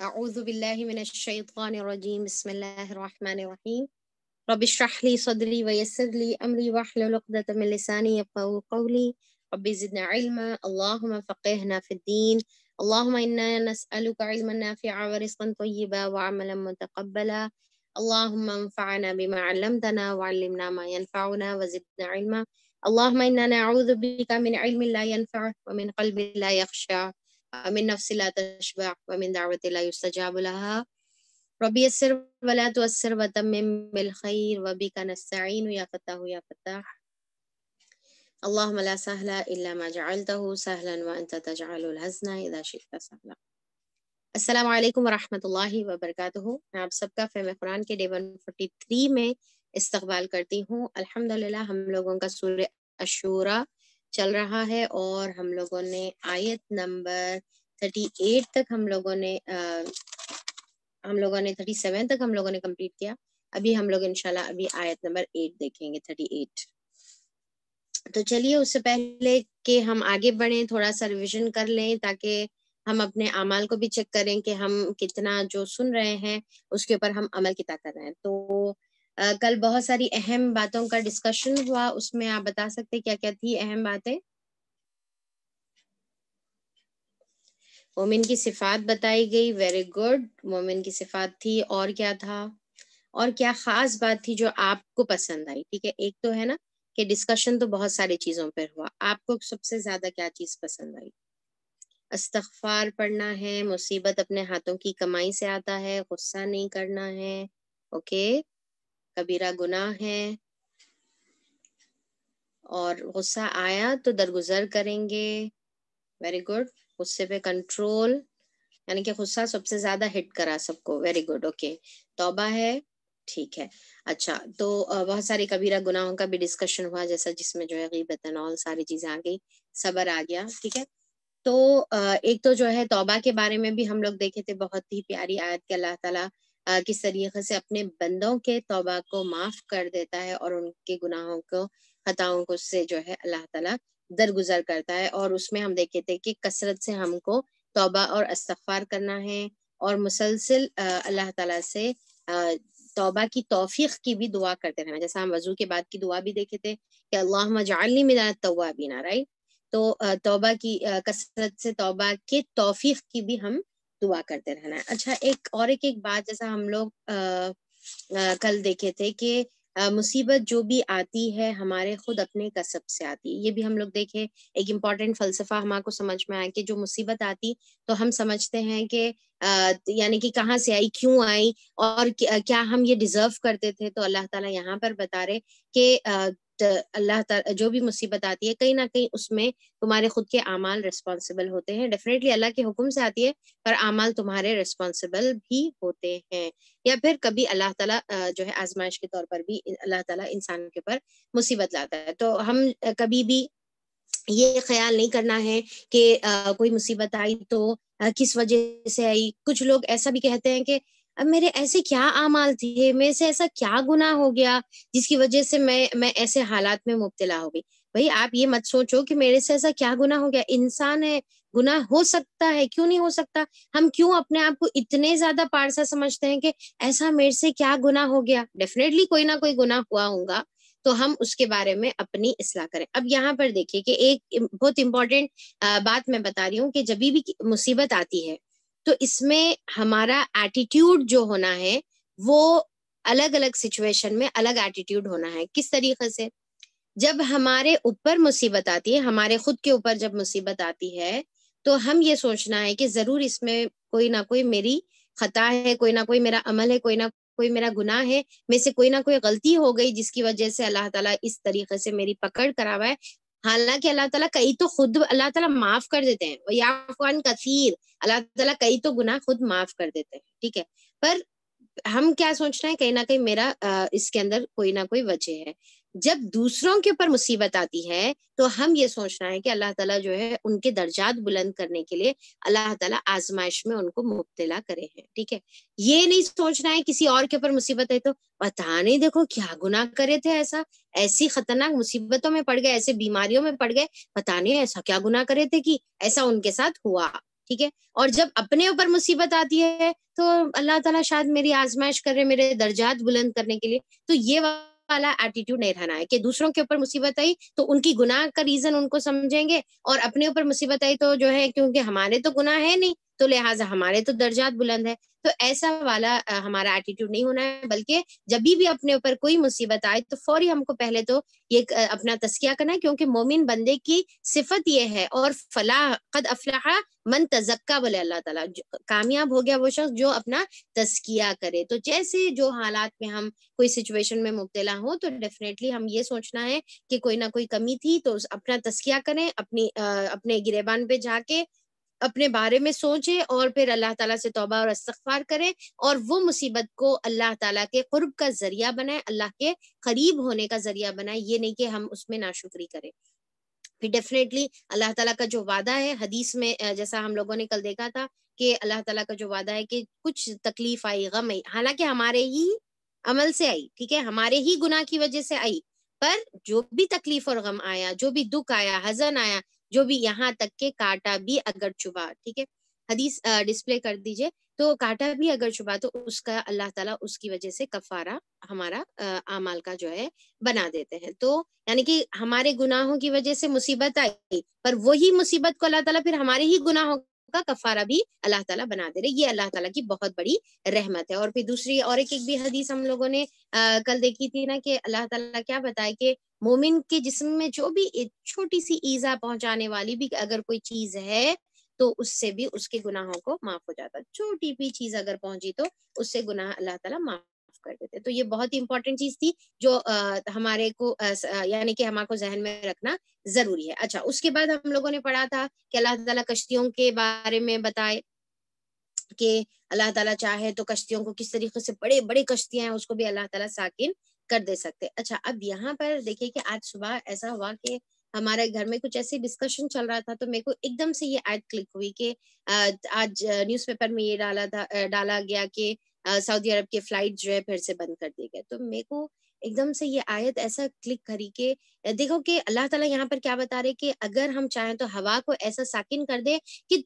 أعوذ بالله من الشيطان الرجيم بسم الله الرحمن الرحيم رب اشرح لي صدري ويسر لي أمري واحلل عقدة من لساني يفقهوا قولي رب زدنا علما اللهم فقهنا في الدين اللهم إنا نسألك علما نافعا ورزقا طيبا وعملا متقبلا اللهم انفعنا بما علمتنا وعلمنا ما ينفعنا وزدنا علما اللهم إنا نعوذ بك من علم لا ينفع ومن قلب لا يخشع من نفس لا تشبع ومن دعوة لا يستجاب لها ربي يسر ولا تؤسر وتمم بالخير وبك نستعين يا فتاح يا فتاح اللهم لا سهل إلا ما جعلته سهلا وأنت تجعل الهزن إذا شئت سهلا السلام वालेकुम वरहमतुल्लाहि वबरकातुह मैं आप सबका फेम कुरान के डे 143 استقبال इस्तकबाल करती الحمد अल्हम्दुलिल्लाह हम لوگوں کا सूर्य अशूरा चल रहा है और हम लोगों ने आयत नंबर थर्टी एट तक हम लोगों ने आ, हम लोगों ने थर्टी सेवन तक हम लोगों ने कंप्लीट किया अभी हम लोग इनशाला अभी आयत नंबर एट देखेंगे थर्टी एट तो चलिए उससे पहले कि हम आगे बढ़े थोड़ा सा रिविजन कर लें ताकि हम अपने अमाल को भी चेक करें कि हम कितना जो सुन रहे हैं उसके ऊपर हम अमल कितना कर रहे हैं तो कल बहुत सारी अहम बातों का डिस्कशन हुआ उसमें आप बता सकते क्या क्या थी अहम बातें मोमिन की सिफात बताई गई वेरी गुड मोमिन की सिफात थी और क्या था और क्या खास बात थी जो आपको पसंद आई ठीक है एक तो है ना कि डिस्कशन तो बहुत सारी चीजों पर हुआ आपको सबसे ज्यादा क्या चीज पसंद आई अस्तफार पढ़ना है मुसीबत अपने हाथों की कमाई से आता है गुस्सा नहीं करना है ओके कबीरा गुना है और गुस्सा आया तो दरगुजर करेंगे वेरी गुड गुस्से पे कंट्रोल यानी कि गुस्सा सबसे ज्यादा हिट करा सबको वेरी गुड ओके तोबा है ठीक है अच्छा तो बहुत सारे कबीरा गुनाहों का भी डिस्कशन हुआ जैसा जिसमें जो है गीबत सारी चीजें आ गई सबर आ गया ठीक है तो एक तो जो है तौबा के बारे में भी हम लोग देखे थे बहुत ही प्यारी आयत के अल्लाह ताला किस तरीके से अपने बंदों के तोबा को माफ कर देता है और उनके गुनाहों को खताओं को से जो है अल्लाह ताला दरगुजर करता है और उसमें हम देखे थे कि कसरत से हमको तोबा और इस्तफार करना है और मुसलसिल अल्लाह ताला से तोबा की तोफीक की भी दुआ करते रहना जैसा हम वजू के बाद की दुआ भी देखे थे कि अल्लाह जाली मिला तोबा राइट तो तोबा की कसरत से तोबा के तोफ़ी की भी हम दुआ करते रहना है अच्छा एक और एक एक बात जैसा हम लोग कल देखे थे कि मुसीबत जो भी आती है हमारे खुद अपने कसब से आती है ये भी हम लोग देखे एक इम्पॉर्टेंट फलसफा हमारे समझ में आया कि जो मुसीबत आती तो हम समझते हैं कि यानी कि कहाँ से आई क्यों आई और क्या हम ये डिजर्व करते थे तो अल्लाह ताला यहाँ पर बता रहे कि अल्लाह uh, जो भी मुसीबत आती है कहीं ना कहीं उसमें तुम्हारे खुद के अमाल रिस्पॉन्सिबल होते हैं डेफिनेटली अल्लाह के हुक्म से आती है पर अमाल तुम्हारे रिस्पॉन्सिबल भी होते हैं या फिर कभी अल्लाह तला जो है आजमाइश के तौर पर भी अल्लाह तला इंसान के ऊपर मुसीबत लाता है तो हम कभी भी ये ख्याल नहीं करना है कि कोई मुसीबत आई तो किस वजह से आई कुछ लोग ऐसा भी कहते हैं कि अब मेरे ऐसे क्या आमाल थे मेरे से ऐसा क्या गुना हो गया जिसकी वजह से मैं मैं ऐसे हालात में मुबतला हो गई भाई आप ये मत सोचो कि मेरे से ऐसा क्या गुना हो गया इंसान है गुना हो सकता है क्यों नहीं हो सकता हम क्यों अपने आप को इतने ज्यादा पारसा समझते हैं कि ऐसा मेरे से क्या गुना हो गया डेफिनेटली कोई ना कोई गुना हुआ होगा तो हम उसके बारे में अपनी इसलाह करें अब यहाँ पर देखिए कि एक बहुत इंपॉर्टेंट बात मैं बता रही हूँ कि जब भी मुसीबत आती है तो इसमें हमारा एटीट्यूड जो होना है वो अलग अलग सिचुएशन में अलग एटीट्यूड होना है किस तरीके से जब हमारे ऊपर मुसीबत आती है हमारे खुद के ऊपर जब मुसीबत आती है तो हम ये सोचना है कि जरूर इसमें कोई ना कोई मेरी खता है कोई ना कोई मेरा अमल है कोई ना कोई मेरा गुनाह है मेरे से कोई ना कोई गलती हो गई जिसकी वजह से अल्लाह ताला इस तरीके से मेरी पकड़ करावा है हालांकि अल्लाह ताला कई तो खुद अल्लाह ताला माफ कर देते हैं याफान कसीर अल्लाह ताला कई तो गुनाह खुद माफ कर देते हैं ठीक है पर हम क्या सोच रहे हैं कहीं ना कहीं मेरा इसके अंदर कोई ना कोई वजह है जब दूसरों के ऊपर मुसीबत आती है तो हम ये सोचना है कि अल्लाह ताला जो है उनके दर्जात बुलंद करने के लिए अल्लाह ताला आजमाइश में उनको मुबतला करे हैं ठीक है ये नहीं सोचना है किसी और के ऊपर मुसीबत है तो पता नहीं देखो क्या गुनाह करे थे ऐसा ऐसी खतरनाक मुसीबतों में पड़ गए ऐसे बीमारियों में पड़ गए पता नहीं ऐसा क्या गुनाह करे थे कि ऐसा उनके साथ हुआ ठीक है और जब अपने ऊपर मुसीबत आती है तो अल्लाह ताला शायद मेरी आजमाइश कर रहे मेरे दर्जात बुलंद करने के लिए तो ये वाला एटीट्यूड नहीं रहना है कि दूसरों के ऊपर मुसीबत आई तो उनकी गुनाह का रीजन उनको समझेंगे और अपने ऊपर मुसीबत आई तो जो है क्योंकि हमारे तो गुनाह है नहीं तो लिहाजा हमारे तो दर्जात बुलंद है तो ऐसा वाला हमारा एटीट्यूड नहीं होना है बल्कि जब भी अपने ऊपर कोई मुसीबत आए तो फौरी हमको पहले तो ये अपना तस्किया करना है क्योंकि मोमिन बंदे की सिफत ये है और फलाह कद अफलाह मन तजक्का बोले अल्लाह तला कामयाब हो गया वो शख्स जो अपना तस्किया करे तो जैसे जो हालात में हम कोई सिचुएशन में मुबतला हो तो डेफिनेटली हम ये सोचना है कि कोई ना कोई कमी थी तो अपना तस्किया करें अपनी अपने गिरेबान पे जाके अपने बारे में सोचे और फिर अल्लाह ताला से तौबा और इस्तफार करें और वो मुसीबत को अल्लाह ताला के कुर्ब का जरिया बनाए अल्लाह के करीब होने का जरिया बनाए ये नहीं कि हम उसमें नाशुक्री करें फिर डेफिनेटली अल्लाह ताला का जो वादा है हदीस में जैसा हम लोगों ने कल देखा था कि अल्लाह ताला का जो वादा है कि कुछ तकलीफ आई गम आई हालांकि हमारे ही अमल से आई ठीक है हमारे ही गुनाह की वजह से आई पर जो भी तकलीफ और गम आया जो भी दुख आया हजन आया जो भी यहाँ तक के काटा भी अगर चुबा ठीक है हदीस डिस्प्ले कर दीजिए तो काटा भी अगर चुबा तो उसका अल्लाह ताला उसकी वजह से कफारा हमारा अमाल का जो है बना देते हैं तो यानी कि हमारे गुनाहों की वजह से मुसीबत आई पर वही मुसीबत को अल्लाह ताला फिर हमारे ही गुनाहों का कफारा भी अल्लाह ताला बना दे रहे ये अल्लाह ताला की बहुत बड़ी रहमत है और फिर दूसरी और एक एक भी हदीस हम लोगों ने आ, कल देखी थी ना कि अल्लाह ताला क्या बताए कि मोमिन के जिस्म में जो भी एक छोटी सी ईजा पहुंचाने वाली भी अगर कोई चीज है तो उससे भी उसके गुनाहों को माफ हो जाता छोटी भी चीज अगर पहुंची तो उससे गुनाह अल्लाह ताला माफ कर देते तो ये बहुत ही इंपॉर्टेंट चीज थी जो आ, हमारे को यानी कि हमारे को जहन में रखना जरूरी है अच्छा उसके बाद हम लोगों ने पढ़ा था कि अल्लाह ताला कश्तियों के बारे में बताए कि अल्लाह ताला चाहे तो कश्तियों को किस तरीके से बड़े बड़े कश्तियां हैं उसको भी अल्लाह ताला साकिन कर दे सकते अच्छा अब यहाँ पर देखिए कि आज सुबह ऐसा हुआ कि हमारे घर में कुछ ऐसे डिस्कशन चल रहा था तो मेरे को एकदम से ये आयत क्लिक हुई कि आज न्यूज़पेपर में ये डाला था डाला गया कि सऊदी अरब की फ्लाइट जो है फिर से बंद कर दी गए तो मेरे को एकदम से ये आयत ऐसा क्लिक करी के देखो कि अल्लाह ताला यहाँ पर क्या बता रहे कि अगर हम चाहें तो हवा को ऐसा साकिन कर दे कि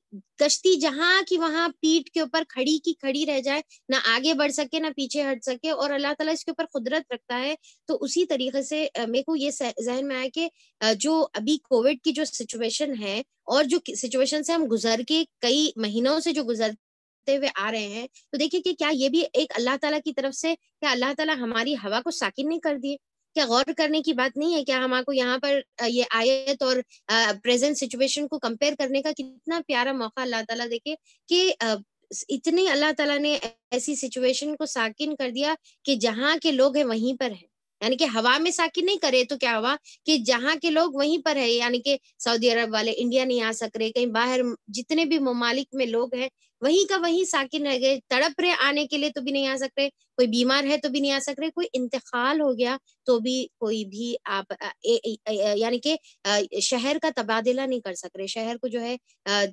कश्ती जहाँ की वहां पीठ के ऊपर खड़ी की खड़ी रह जाए ना आगे बढ़ सके ना पीछे हट सके और अल्लाह ताला इसके ऊपर कुदरत रखता है तो उसी तरीके से मेरे को ये जहन में आया कि जो अभी कोविड की जो सिचुएशन है और जो सिचुएशन से हम गुजर के कई महीनों से जो गुजर करते हुए आ रहे हैं तो देखिए कि क्या ये भी एक अल्लाह ताला की तरफ से क्या अल्लाह ताला हमारी हवा को साकिन नहीं कर दिए क्या गौर करने की बात नहीं है क्या हमारे यहाँ पर ये आयत और प्रेजेंट सिचुएशन को कंपेयर करने का कितना प्यारा मौका अल्लाह ताला देखे कि इतने अल्लाह ताला ने ऐसी सिचुएशन को साकिन कर दिया कि जहाँ के लोग हैं वहीं पर है यानी कि हवा में साकिन नहीं करे तो क्या हुआ कि जहाँ के लोग वहीं पर है यानी कि सऊदी अरब वाले इंडिया नहीं आ सक रहे कहीं बाहर जितने भी ममालिक में लोग हैं वहीं का वहीं साकिन रह गए तड़प रहे आने के लिए तो भी नहीं आ सक रहे कोई बीमार है तो भी नहीं आ सक रहे कोई इंतकाल हो गया तो भी कोई भी आप यानी कि शहर का तबादला नहीं कर सक रहे शहर को जो है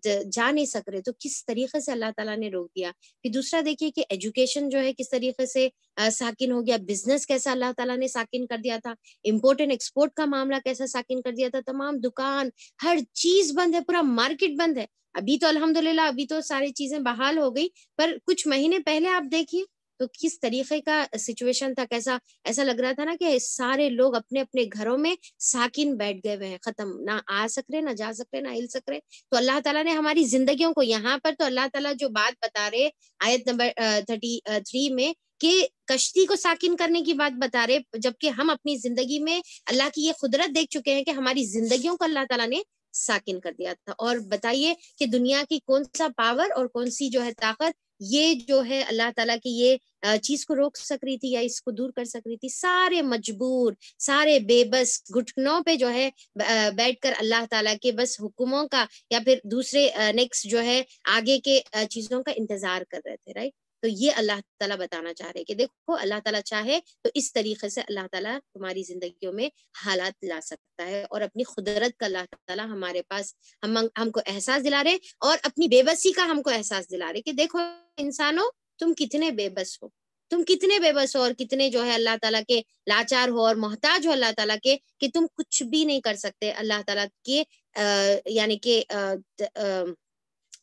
जा नहीं सक रहे तो किस तरीके से अल्लाह ताला ने रोक दिया फिर दूसरा देखिए कि एजुकेशन जो है किस तरीके से साकिन हो गया बिजनेस कैसा अल्लाह ताला ने साकिन कर दिया था इम्पोर्ट एंड एक्सपोर्ट का मामला कैसा साकिन कर दिया था तमाम दुकान हर चीज बंद है पूरा मार्केट बंद है अभी तो अल्हम्दुलिल्लाह अभी तो सारी चीजें बहाल हो गई पर कुछ महीने पहले आप देखिए तो किस तरीके का सिचुएशन था कैसा ऐसा लग रहा था ना कि सारे लोग अपने अपने घरों में साकिन बैठ गए हुए हैं खत्म ना आ सक रहे ना जा सक रहे ना हिल सक रहे तो अल्लाह ताला ने हमारी जिंदगियों को यहाँ पर तो अल्लाह ताला जो बात बता रहे आयत नंबर थर्टी थ्री में कि कश्ती को साकिन करने की बात बता रहे जबकि हम अपनी जिंदगी में अल्लाह की ये कुदरत देख चुके हैं कि हमारी जिंदगियों को अल्लाह ताला ने साकिन कर दिया था और बताइए कि दुनिया की कौन सा पावर और कौन सी जो है ताकत ये जो है अल्लाह ताला की ये चीज को रोक सक रही थी या इसको दूर कर सक रही थी सारे मजबूर सारे बेबस घुटनों पे जो है बैठकर अल्लाह ताला के बस हुक्मों का या फिर दूसरे नेक्स्ट जो है आगे के चीजों का इंतजार कर रहे थे राइट तो ये अल्लाह ताला बताना चाह रहे कि देखो अल्लाह ताला चाहे तो इस तरीके से अल्लाह ताला तुम्हारी जिंदगियों में हालात ला सकता है और अपनी खुदरत का अल्लाह ताला हमारे पास हम हमको एहसास दिला रहे और अपनी बेबसी का हमको एहसास दिला रहे कि देखो इंसानों तुम कितने बेबस हो तुम कितने बेबस हो और कितने जो है अल्लाह ताला के लाचार हो और मोहताज हो अल्लाह ताला के कि तुम कुछ भी नहीं कर सकते अल्लाह ताला के अः यानी के अः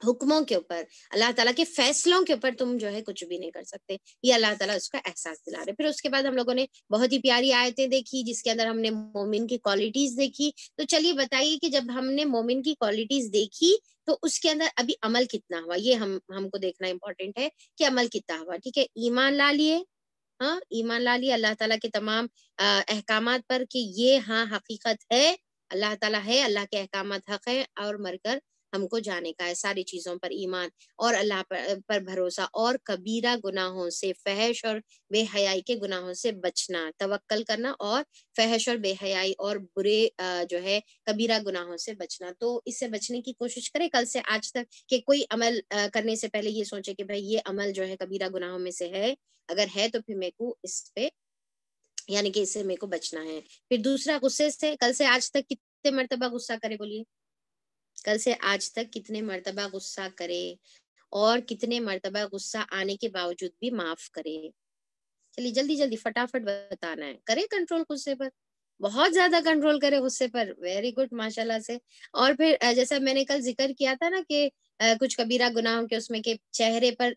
हुक्मों के ऊपर अल्लाह ताला के फैसलों के ऊपर तुम जो है कुछ भी नहीं कर सकते ये अल्लाह ताला उसका एहसास दिला रहे फिर उसके बाद हम लोगों ने बहुत ही प्यारी आयतें देखी जिसके अंदर हमने मोमिन की क्वालिटीज देखी तो चलिए बताइए कि जब हमने मोमिन की क्वालिटीज देखी तो उसके अंदर अभी अमल कितना हुआ ये हम हमको देखना इम्पोर्टेंट है कि अमल कितना हुआ ठीक है ईमान ला लिए हाँ ईमान ला लिए अल्लाह ताला के तमाम अहकाम पर कि ये हाँ हकीकत है अल्लाह ताला है अल्लाह के अहकाम हक है और मरकर हमको जाने का है सारी चीज़ों पर ईमान और अल्लाह पर, पर भरोसा और कबीरा गुनाहों से फहश और बेहयाई के गुनाहों से बचना तवक्कल करना और फहश और बेहयाई और बुरे जो है कबीरा गुनाहों से बचना तो इससे बचने की कोशिश करें कल से आज तक कि कोई अमल करने से पहले ये सोचे कि भाई ये अमल जो है कबीरा गुनाहों में से है अगर है तो फिर मेरे को इस पे यानी कि इससे मेरे को बचना है फिर दूसरा गुस्से से कल से आज तक कितने मरतबा गुस्सा करे बोलिए कल से आज तक कितने मरतबा गुस्सा करे और कितने मरतबा गुस्सा आने के बावजूद भी माफ करे चलिए जल्दी जल्दी फटाफट बताना है करे कंट्रोल गुस्से पर बहुत ज्यादा कंट्रोल करे गुस्से पर वेरी गुड माशाल्लाह से और फिर जैसा मैंने कल जिक्र किया था ना कि कुछ कबीरा गुनाहों के उसमें के चेहरे पर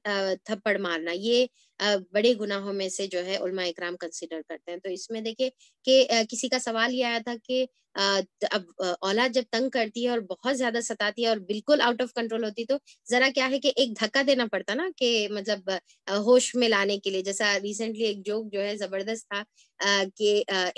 थप्पड़ मारना ये बड़े गुनाहों में से जो है उलमा इकराम कंसिडर करते हैं तो इसमें देखिए कि किसी का सवाल ये आया था कि अब औलाद जब तंग करती है और बहुत ज्यादा सताती है और बिल्कुल आउट ऑफ कंट्रोल होती तो जरा क्या है कि एक धक्का देना पड़ता ना कि मतलब होश में लाने के लिए जैसा रिसेंटली एक जोक जो है जबरदस्त था कि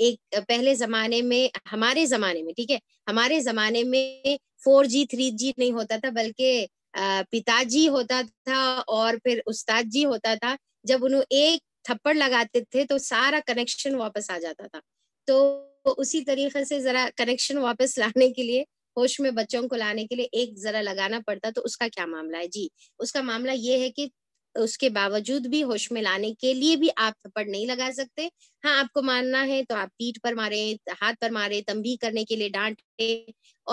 एक पहले जमाने में हमारे जमाने में ठीक है हमारे जमाने में फोर जी थ्री जी नहीं होता था बल्कि पिताजी होता था और फिर उस्ताद जी होता था जब उन्होंने एक थप्पड़ लगाते थे तो सारा कनेक्शन वापस आ जाता था तो उसी तरीके से जरा कनेक्शन वापस लाने के लिए होश में बच्चों को लाने के लिए एक जरा लगाना पड़ता तो उसका क्या मामला है जी उसका मामला ये है कि उसके बावजूद भी होश में लाने के लिए भी आप थप्पड़ नहीं लगा सकते हाँ आपको मानना है तो आप पीठ पर मारे हाथ पर मारे तंबी करने के लिए डांटे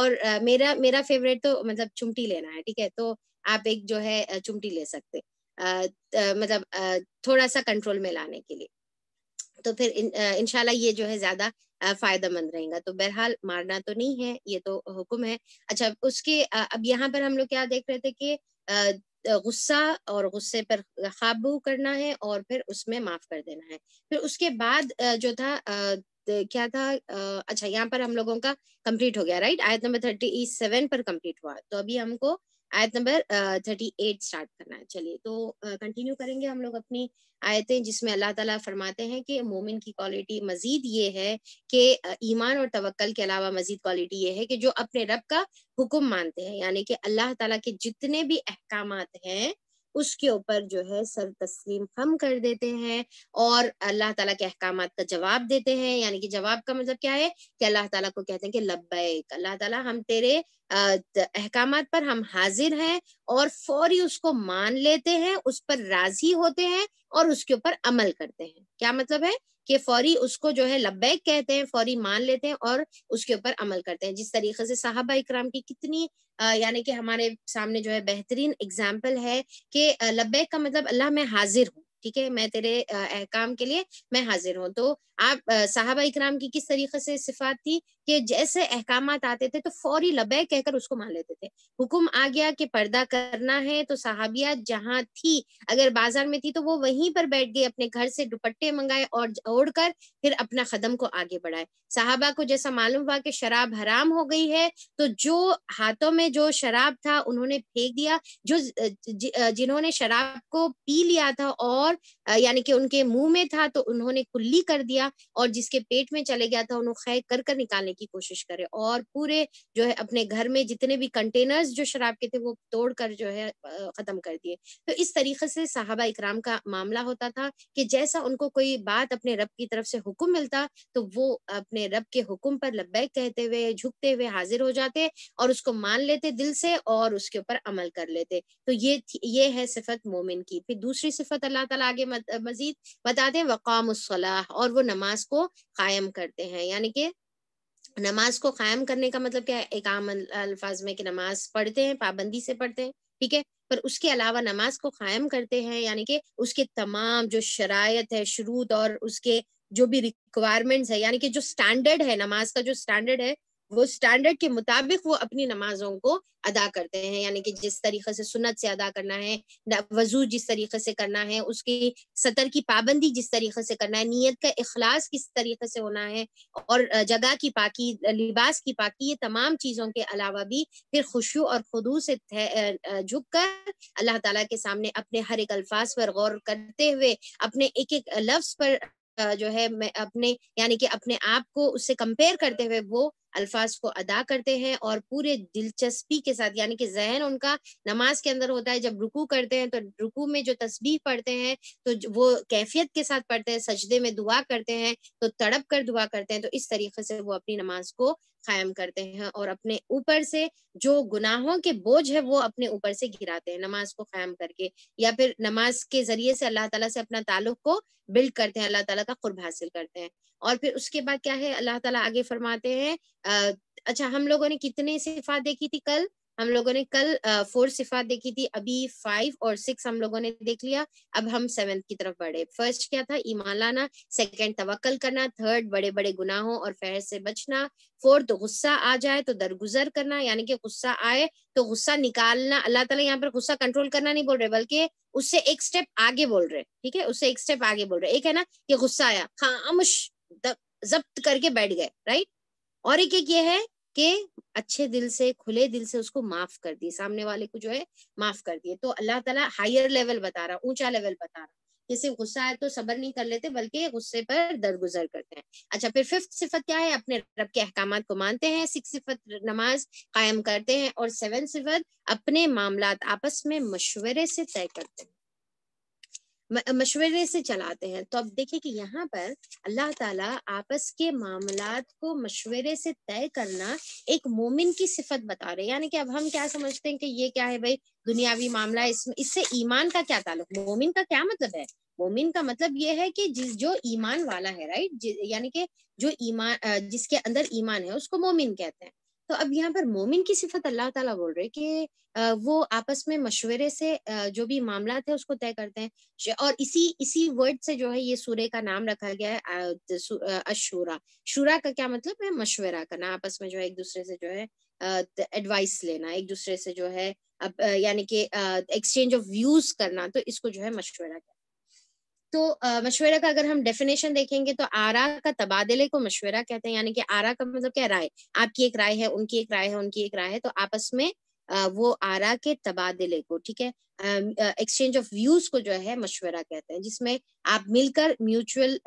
और मेरा मेरा फेवरेट तो मतलब चुमटी लेना है ठीक है तो आप एक जो है चुमटी ले सकते मतलब थोड़ा सा कंट्रोल में लाने के लिए तो फिर इनशाला ये जो है ज्यादा फायदा मंद रहेगा तो बहरहाल मारना तो नहीं है ये तो हुक्म है अच्छा उसके अब यहाँ पर हम लोग क्या देख रहे थे कि गुस्सा और गुस्से पर काबू करना है और फिर उसमें माफ कर देना है फिर उसके बाद जो था क्या था अच्छा यहाँ पर हम लोगों का कंप्लीट हो गया राइट आयत नंबर थर्टी सेवन पर कंप्लीट हुआ तो अभी हमको आयत नंबर थर्टी एट स्टार्ट करना है चलिए तो कंटिन्यू करेंगे हम लोग अपनी आयतें जिसमें अल्लाह ताला फरमाते हैं कि मोमिन की क्वालिटी मजीद ये है कि ईमान और तवक्ल के अलावा मजीद क्वालिटी ये है कि जो अपने रब का हुक्म मानते हैं यानी कि अल्लाह ताला के जितने भी अहकाम हैं उसके ऊपर जो है सर तस्लीम हम कर देते हैं और अल्लाह ताला के अहकाम का जवाब देते हैं यानी कि जवाब का मतलब क्या है कि अल्लाह ताला को कहते हैं कि लब्बैक अल्लाह ताला हम तेरे अहकाम पर हम हाजिर हैं और फौरी उसको मान लेते हैं उस पर राजी होते हैं और उसके ऊपर अमल करते हैं क्या मतलब है कि फौरी उसको जो है लब्बैक कहते हैं फौरी मान लेते हैं और उसके ऊपर अमल करते हैं जिस तरीके से साहबा इक्राम की कितनी यानी कि हमारे सामने जो है बेहतरीन एग्जाम्पल है कि लब्बैक का मतलब अल्लाह मैं हाजिर हूँ ठीक है मैं तेरे अहकाम के लिए मैं हाजिर हूँ तो आप साहबा इकराम की किस तरीके से सिफात थी कि जैसे अहकाम आते थे तो फौरी लबे कहकर उसको मान लेते थे हुक्म आ गया कि पर्दा करना है तो साहबिया जहाँ थी अगर बाजार में थी तो वो वहीं पर बैठ गए अपने घर से दुपट्टे मंगाए और ओढ़ कर फिर अपना कदम को आगे बढ़ाए साहबा को जैसा मालूम हुआ कि शराब हराम हो गई है तो जो हाथों में जो शराब था उन्होंने फेंक दिया जो जिन्होंने शराब को पी लिया था और और यानी कि उनके मुंह में था तो उन्होंने कुल्ली कर दिया और जिसके पेट में चले गया था उन्होंने खै कर कर निकालने की कोशिश करे और पूरे जो है अपने घर में जितने भी कंटेनर्स जो शराब के थे वो तोड़ कर जो है खत्म कर दिए तो इस तरीके से साहबा इकराम का मामला होता था कि जैसा उनको कोई बात अपने रब की तरफ से हुक्म मिलता तो वो अपने रब के हुक्म पर लब्बैक कहते हुए झुकते हुए हाजिर हो जाते और उसको मान लेते दिल से और उसके ऊपर अमल कर लेते तो ये ये है सिफत मोमिन की फिर दूसरी सिफत अल्लाह ताला आगे मजीद बताते हैं वकाम और वो नमाज को कायम करते हैं यानी कि नमाज को कायम करने का मतलब क्या है एक आम अल्फाज में कि नमाज पढ़ते हैं पाबंदी से पढ़ते हैं ठीक है पर उसके अलावा नमाज को कायम करते हैं यानी कि उसके तमाम जो शरायत है शरूत और उसके जो भी रिक्वायरमेंट्स है यानी कि जो स्टैंडर्ड है नमाज का जो स्टैंडर्ड है वो स्टैंडर्ड के मुताबिक वो अपनी नमाजों को अदा करते हैं यानी कि जिस तरीके से सुन्नत से अदा करना है वजू जिस तरीके से करना है उसकी सतर की पाबंदी जिस तरीके से करना है नीयत का अखलास किस तरीके से होना है और जगह की पाकि लिबास की पाकि ये तमाम चीज़ों के अलावा भी फिर खुशू और खुदू से झुक कर अल्लाह तला के सामने अपने हर एक अल्फाज पर गौर करते हुए अपने एक एक लफ्स पर जो है मैं अपने यानी कि अपने आप को उससे कंपेयर करते हुए वो अल्फाज को अदा करते हैं और पूरे दिलचस्पी के साथ यानी कि जहन उनका नमाज के अंदर होता है जब रुकू करते हैं तो रुकू में जो तस्बीह पढ़ते हैं तो वो कैफियत के साथ पढ़ते हैं सजदे में दुआ करते हैं तो तड़प कर दुआ करते हैं तो इस तरीके से वो अपनी नमाज को कायम करते हैं और अपने ऊपर से जो गुनाहों के बोझ है वो अपने ऊपर से गिराते हैं नमाज को कायम करके या फिर नमाज के जरिए से अल्लाह ताला से अपना ताल्लुक को बिल्ड करते हैं अल्लाह ताला का कुर्ब हासिल करते हैं और फिर उसके बाद क्या है अल्लाह ताला आगे फरमाते हैं अच्छा हम लोगों ने कितने सिफात देखी थी कल हम लोगों ने कल फोर सिफात देखी थी अभी फाइव और सिक्स हम लोगों ने देख लिया अब हम सेवेंथ की तरफ बढ़े फर्स्ट क्या था ईमान लाना सेकेंड तवक्ल करना थर्ड बड़े बड़े गुनाहों और फहर से बचना फोर्थ गुस्सा आ जाए तो दरगुजर करना यानी कि गुस्सा आए तो गुस्सा निकालना अल्लाह ताला यहाँ पर गुस्सा कंट्रोल करना नहीं बोल रहे बल्कि उससे एक स्टेप आगे बोल रहे ठीक है उससे एक स्टेप आगे बोल रहे एक है ना कि गुस्सा आया खामुश जब्त करके बैठ गए राइट और एक एक ये है कि अच्छे दिल से खुले दिल से उसको माफ कर दिए सामने वाले को जो है माफ कर दिए तो अल्लाह ताला हायर लेवल बता रहा ऊंचा लेवल बता रहा कि सिर्फ गुस्सा है तो सबर नहीं कर लेते बल्कि गुस्से पर दरगुजर करते हैं अच्छा फिर फिफ्थ सिफत क्या है अपने रब के अहकाम को मानते हैं सिक्स सिफत नमाज कायम करते हैं और सेवन सिफत अपने मामला आपस में मशवरे से तय करते हैं मशवरे से चलाते हैं तो अब देखिए कि यहाँ पर अल्लाह ताला आपस के मामला को मशवरे से तय करना एक मोमिन की सिफत बता रहे हैं यानी कि अब हम क्या समझते हैं कि ये क्या है भाई दुनियावी मामला इसमें इससे ईमान का क्या ताल्लुक मोमिन का क्या मतलब है मोमिन का मतलब ये है कि जिस जो ईमान वाला है राइट यानी कि जो ईमान जिसके अंदर ईमान है उसको मोमिन कहते हैं तो अब यहाँ पर मोमिन की सिफत अल्लाह ताला बोल रहे कि वो आपस में मशवरे से जो भी मामला है उसको तय करते हैं और इसी इसी वर्ड से जो है ये सूर्य का नाम रखा गया है अशूरा शूरा का क्या मतलब है मशवरा करना आपस में जो है एक दूसरे से जो है एडवाइस लेना एक दूसरे से जो है यानी कि एक्सचेंज ऑफ व्यूज करना तो इसको जो है मशवरा कहते हैं तो मशवरा का अगर हम डेफिनेशन देखेंगे तो आरा का तबादले को मशवरा कहते हैं यानी कि आरा का मतलब क्या राय आपकी एक राय है उनकी एक राय है उनकी एक राय है तो आपस में वो आरा के तबादले को ठीक है एक्सचेंज ऑफ व्यूज को जो है मशवरा कहते हैं जिसमें आप मिलकर म्यूचुअल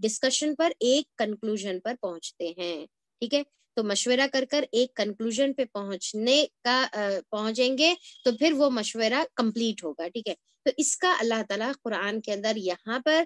डिस्कशन पर एक कंक्लूजन पर पहुंचते हैं ठीक है तो मशवरा कर कर एक कंक्लूजन पे पहुंचने का पहुंचेंगे तो फिर वो मशवरा कंप्लीट होगा ठीक है तो इसका अल्लाह ताला कुरान के अंदर यहाँ पर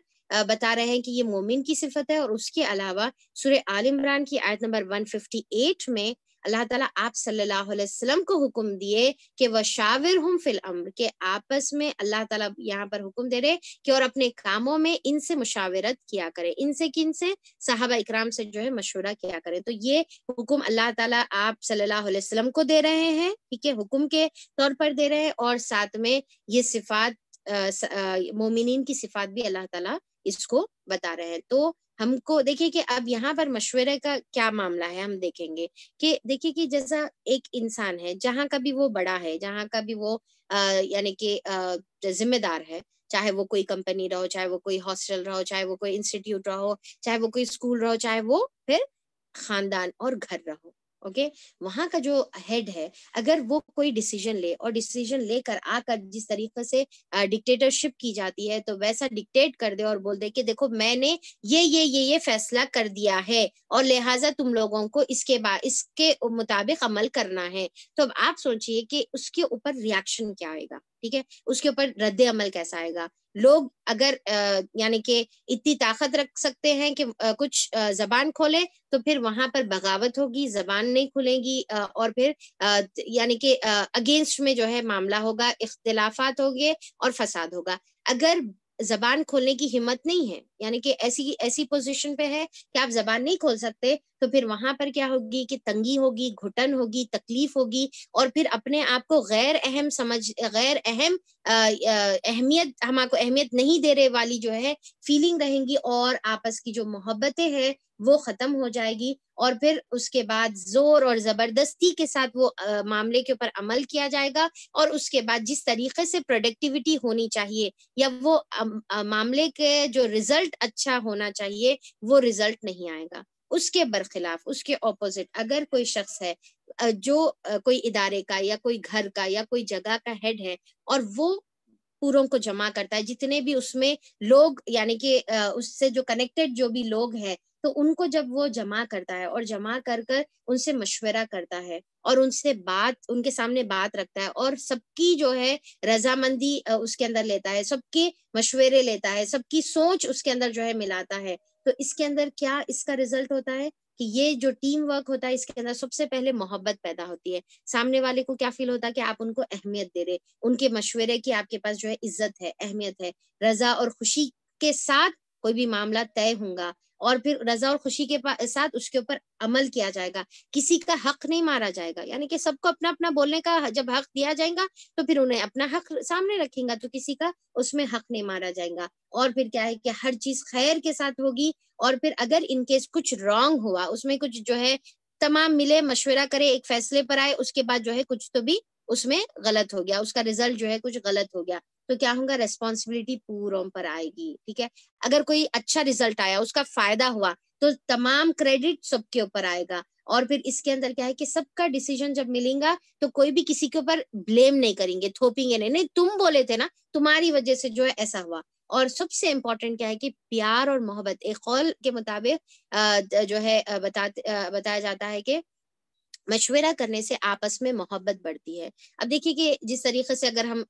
बता रहे हैं कि ये मोमिन की सिफत है और उसके अलावा सूर्य आल इमरान की आयत नंबर 158 में अल्लाह ताला आप सल्लल्लाहु अलैहि वसल्लम को हुक्म दिए कि वह शाविर हम फिल अम्र के आपस में अल्लाह ताला यहाँ पर हुक्म दे रहे कि और अपने कामों में इनसे मुशावरत किया करें इनसे किन से साहबा इकराम से जो है मशवरा किया करें तो ये हुक्म अल्लाह ताला आप सल्लल्लाहु अलैहि वसल्लम को दे रहे हैं ठीक है हुक्म के तौर पर दे रहे हैं और साथ में ये सिफात मोमिन की सिफात भी अल्लाह ताला इसको बता रहे हैं तो हमको देखिए कि अब यहाँ पर मशवरे का क्या मामला है हम देखेंगे कि देखिए कि जैसा एक इंसान है जहाँ का भी वो बड़ा है जहाँ का भी वो यानी कि जिम्मेदार है चाहे वो कोई कंपनी रहो चाहे वो कोई हॉस्टल रहो चाहे वो कोई इंस्टीट्यूट रहो चाहे वो कोई स्कूल रहो चाहे वो फिर खानदान और घर रहो ओके वहां का जो हेड है अगर वो कोई डिसीजन ले और डिसीजन लेकर आकर जिस तरीके से डिक्टेटरशिप की जाती है तो वैसा डिक्टेट कर दे और बोल दे कि देखो मैंने ये ये ये ये फैसला कर दिया है और लिहाजा तुम लोगों को इसके बाद इसके मुताबिक अमल करना है तो अब आप सोचिए कि उसके ऊपर रिएक्शन क्या आएगा ठीक है उसके ऊपर रद्द अमल कैसा आएगा लोग अगर यानी कि इतनी ताकत रख सकते हैं कि कुछ जबान खोले तो फिर वहां पर बगावत होगी जबान नहीं खुलेगी और फिर यानी कि अगेंस्ट में जो है मामला होगा इख्तलाफात होंगे और फसाद होगा अगर जबान खोलने की हिम्मत नहीं है यानी कि ऐसी ऐसी पोजीशन पे है कि आप जबान नहीं खोल सकते तो फिर वहां पर क्या होगी कि तंगी होगी घुटन होगी तकलीफ होगी और फिर अपने आप को गैर अहम समझ गैर अहम अहमियत हम आपको अहमियत नहीं दे रहे वाली जो है फीलिंग रहेंगी और आपस की जो मोहब्बतें हैं वो खत्म हो जाएगी और फिर उसके बाद जोर और जबरदस्ती के साथ वो आ, मामले के ऊपर अमल किया जाएगा और उसके बाद जिस तरीके से प्रोडक्टिविटी होनी चाहिए या वो आ, आ, मामले के जो रिजल्ट रिजल्ट अच्छा होना चाहिए वो रिजल्ट नहीं आएगा उसके बरखिलाफ उसके ऑपोजिट अगर कोई शख्स है जो कोई इदारे का या कोई घर का या कोई जगह का हेड है और वो पूरों को जमा करता है जितने भी उसमें लोग यानी कि उससे जो कनेक्टेड जो भी लोग हैं तो उनको जब वो जमा करता है और जमा कर कर उनसे मशवरा करता है और उनसे बात उनके सामने बात रखता है और सबकी जो है रजामंदी उसके अंदर लेता है सबके मशवरे लेता है सबकी सोच उसके अंदर जो है मिलाता है तो इसके अंदर क्या इसका रिजल्ट होता है कि ये जो टीम वर्क होता है इसके अंदर सबसे पहले मोहब्बत पैदा होती है सामने वाले को क्या फील होता है कि आप उनको अहमियत दे रहे उनके मशवरे की आपके पास जो है इज्जत है अहमियत है रजा और खुशी के साथ कोई भी मामला तय होगा और फिर रजा और खुशी के साथ उसके ऊपर अमल किया जाएगा किसी का हक नहीं मारा जाएगा यानी कि सबको अपना अपना बोलने का जब हक दिया जाएगा तो फिर उन्हें अपना हक सामने रखेंगे तो किसी का उसमें हक नहीं मारा जाएगा और फिर क्या है कि हर चीज खैर के साथ होगी और फिर अगर इनकेस कुछ रॉन्ग हुआ उसमें कुछ जो है तमाम मिले मशवरा करे एक फैसले पर आए उसके बाद जो है कुछ तो भी उसमें गलत हो गया उसका रिजल्ट जो है कुछ गलत हो गया तो क्या होगा रेस्पॉन्सिबिलिटी पूरों पर आएगी ठीक है अगर कोई अच्छा रिजल्ट आया उसका फायदा हुआ तो तमाम क्रेडिट सबके ऊपर आएगा और फिर इसके अंदर क्या है कि सबका डिसीजन जब मिलेगा तो कोई भी किसी के ऊपर ब्लेम नहीं करेंगे थोपेंगे नहीं नहीं तुम बोले थे ना तुम्हारी वजह से जो है ऐसा हुआ और सबसे इम्पोर्टेंट क्या है कि प्यार और मोहब्बत एक कौल के मुताबिक जो है बताते बताया जाता है कि मशवरा करने से आपस में मोहब्बत बढ़ती है अब देखिए कि जिस तरीके से अगर हम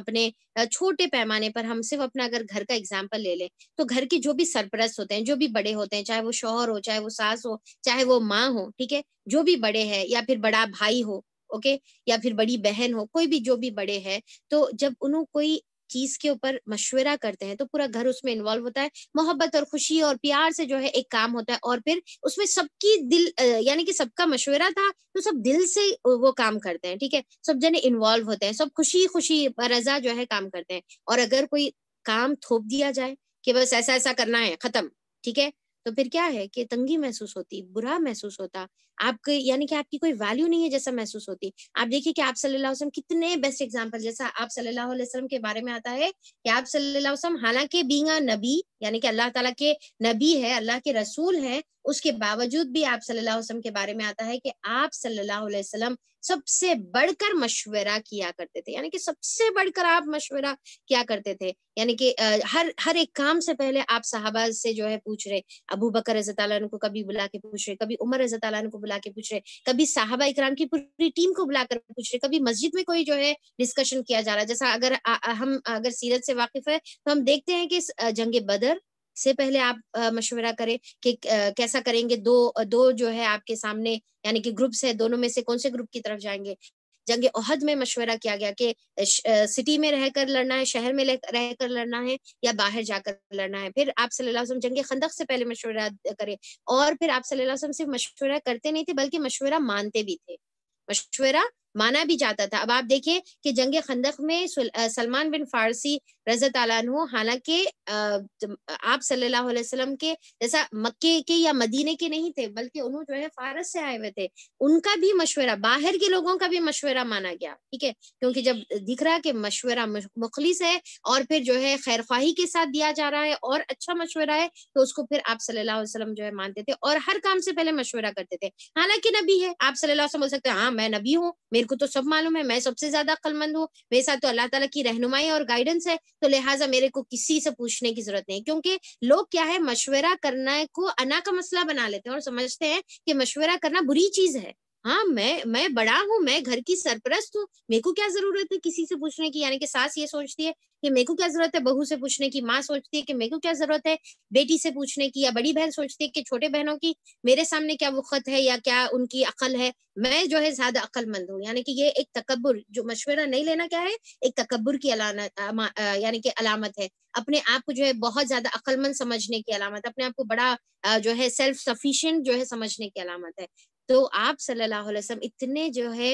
अपने छोटे पैमाने पर हम सिर्फ अपना अगर घर का एग्जाम्पल ले लें तो घर के जो भी सरपरस्त होते हैं जो भी बड़े होते हैं चाहे वो शोहर हो चाहे वो सास हो चाहे वो माँ हो ठीक है जो भी बड़े हैं या फिर बड़ा भाई हो ओके या फिर बड़ी बहन हो कोई भी जो भी बड़े हैं तो जब उन्होंने कोई चीज के ऊपर मशवरा करते हैं तो पूरा घर उसमें इन्वॉल्व होता है मोहब्बत और खुशी और प्यार से जो है एक काम होता है और फिर उसमें सबकी दिल यानी कि सबका मशवरा था तो सब दिल से वो काम करते हैं ठीक है सब जने इन्वॉल्व होते हैं सब खुशी खुशी रजा जो है काम करते हैं और अगर कोई काम थोप दिया जाए कि बस ऐसा ऐसा करना है खत्म ठीक है तो फिर क्या है कि तंगी महसूस होती बुरा महसूस होता आपके यानी कि आपकी कोई वैल्यू नहीं है जैसा महसूस होती आप देखिए कि आप सल्लल्लाहु अलैहि वसल्लम कितने बेस्ट एग्जांपल जैसा आप सल्लल्लाहु अलैहि वसल्लम के बारे में आता है कि आप सल्लल्लाहु अलैहि वसल्लम हालांकि बींगा नबी यानी कि अल्लाह ताला के नबी है अल्लाह के रसूल है उसके बावजूद भी आप सल्लल्लाहु अलैहि वसल्लम के बारे में आता है कि आप सल्लल्लाहु अलैहि वसल्लम सबसे बढ़कर मशवरा किया करते थे यानी कि सबसे बढ़कर आप मशवरा किया करते थे यानी कि हर हर एक काम से पहले आप साहबा से जो है पूछ रहे अबू बकर रजत को कभी बुला के पूछ रहे कभी उमर रजत को बुला के पूछ रहे कभी साहबा इकराम की पूरी टीम को बुलाकर पूछ रहे कभी मस्जिद में कोई जो है डिस्कशन किया जा रहा है जैसा अगर आ, हम अगर सीरत से वाकिफ है तो हम देखते हैं कि जंग बदर से पहले आप मशवरा करें कि कैसा करेंगे दो दो जो है आपके सामने यानी कि ग्रुप्स है दोनों में से कौन से ग्रुप की तरफ जाएंगे जंग ओहद में मशवरा किया गया कि सिटी में रहकर लड़ना है शहर में रहकर लड़ना है या बाहर जाकर लड़ना है फिर आप सल्लल्लाहु अलैहि वसल्लम जंग खंदक से पहले मशवरा करें और फिर आप सल्लल्लाहु अलैहि वसल्लम सिर्फ मशवरा करते नहीं थे बल्कि मशवरा मानते भी थे मशवरा माना भी जाता था अब आप देखिए कि जंग खंदक में सलमान बिन फारसी रजत हालांकि आप सल्लल्लाहु अलैहि वसल्लम के जैसा मक्के के या मदीने के नहीं थे बल्कि उन्होंने जो है फारस से आए हुए थे उनका भी मशवरा बाहर के लोगों का भी मशवरा माना गया ठीक है क्योंकि जब दिख रहा कि मशवरा मुखलिस है और फिर जो है खैर के साथ दिया जा रहा है और अच्छा मशवरा है तो उसको फिर आप सल्लल्लाहु अलैहि जो है मानते थे और हर काम से पहले मशवरा करते थे हालांकि नबी है आप सल्ला बोल सकते हाँ मैं नबी हूँ मेरे को तो सब मालूम है मैं सबसे ज्यादा अक्लमंद हूँ मेरे साथ तो अल्लाह तला की रहनुमाई और गाइडेंस है तो लिहाजा मेरे को किसी से पूछने की जरूरत नहीं क्योंकि लोग क्या है मशवरा करना को अना का मसला बना लेते हैं और समझते हैं कि मशवरा करना बुरी चीज है हाँ मैं मैं बड़ा हूँ मैं घर की सरपरस्त हूँ मेरे को क्या जरूरत है किसी से पूछने की यानी कि सास ये सोचती है कि मेरे को क्या जरूरत है बहू से पूछने की माँ सोचती है कि मेरे को क्या जरूरत है बेटी से पूछने की या बड़ी बहन सोचती है कि छोटे बहनों की मेरे सामने क्या वक्त है या क्या उनकी अकल है मैं जो है ज्यादा अक्लमंद हूँ यानी कि ये एक तकबर जो मशवरा नहीं लेना क्या है एक तकबर की अलामत यानी कि अलामत है अपने आप को जो है बहुत ज्यादा अक्लमंद समझने की अलामत अपने आप को बड़ा जो है सेल्फ सफिशियंट जो है समझने की अलामत है तो आप सल्लल्लाहु अलैहि वसल्लम इतने जो है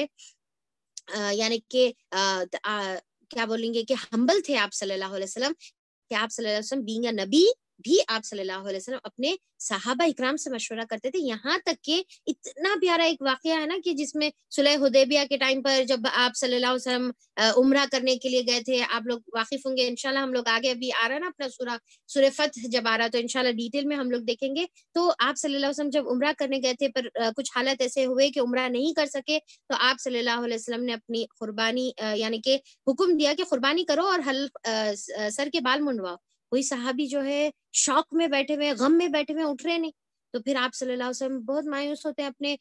यानी कि क्या बोलेंगे कि हम्बल थे आप सल्लल्लाहु अलैहि वसल्लम कि आप सल्लल्लाहु अलैहि वसल्लम बीइंग अ नबी भी आप सल्लल्लाहु अलैहि वसल्लम अपने साहबा इकराम से मशवरा करते थे यहाँ तक के इतना प्यारा एक वाक़ है ना कि जिसमें सुलह हुदैबिया के टाइम पर जब आप सल्लल्लाहु अलैहि वसल्लम उम्रा करने के लिए गए थे आप लोग वाकिफ होंगे इनशाला हम लोग आगे अभी आ रहा है ना अपना सुरा सूर्य जब आ रहा तो इनशाला डिटेल में हम लोग देखेंगे तो आप सल्ला वसलम जब उम्र करने गए थे पर कुछ हालत ऐसे हुए कि उम्र नहीं कर सके तो आप सल्लाह वसलम ने अपनी कुरबानी यानी कि हुक्म दिया कि कुरबानी करो और हल सर के बाल मुंडवाओ कोई साहबी जो है शौक में बैठे हुए गम में बैठे हुए उठ रहे नहीं तो फिर आप सल्लल्लाहु अलैहि वसल्लम बहुत मायूस होते हैं अपने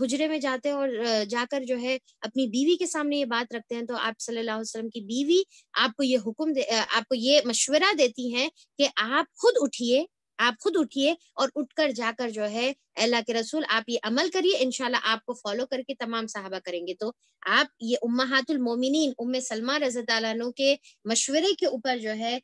हुजरे में जाते हैं और जाकर जो है अपनी बीवी के सामने ये बात रखते हैं तो आप सल्लल्लाहु अलैहि वसल्लम की बीवी आपको ये हुक्म आपको ये मशवरा देती हैं कि आप खुद उठिए आप खुद उठिए और उठकर जाकर जो है अल्लाह के रसूल आप ये अमल करिए इनशाला आपको फॉलो करके तमाम सहाबा करेंगे तो आप ये उम्मातुल मोमिनीन उम्म सलमा रजतु के मशवरे के ऊपर जो है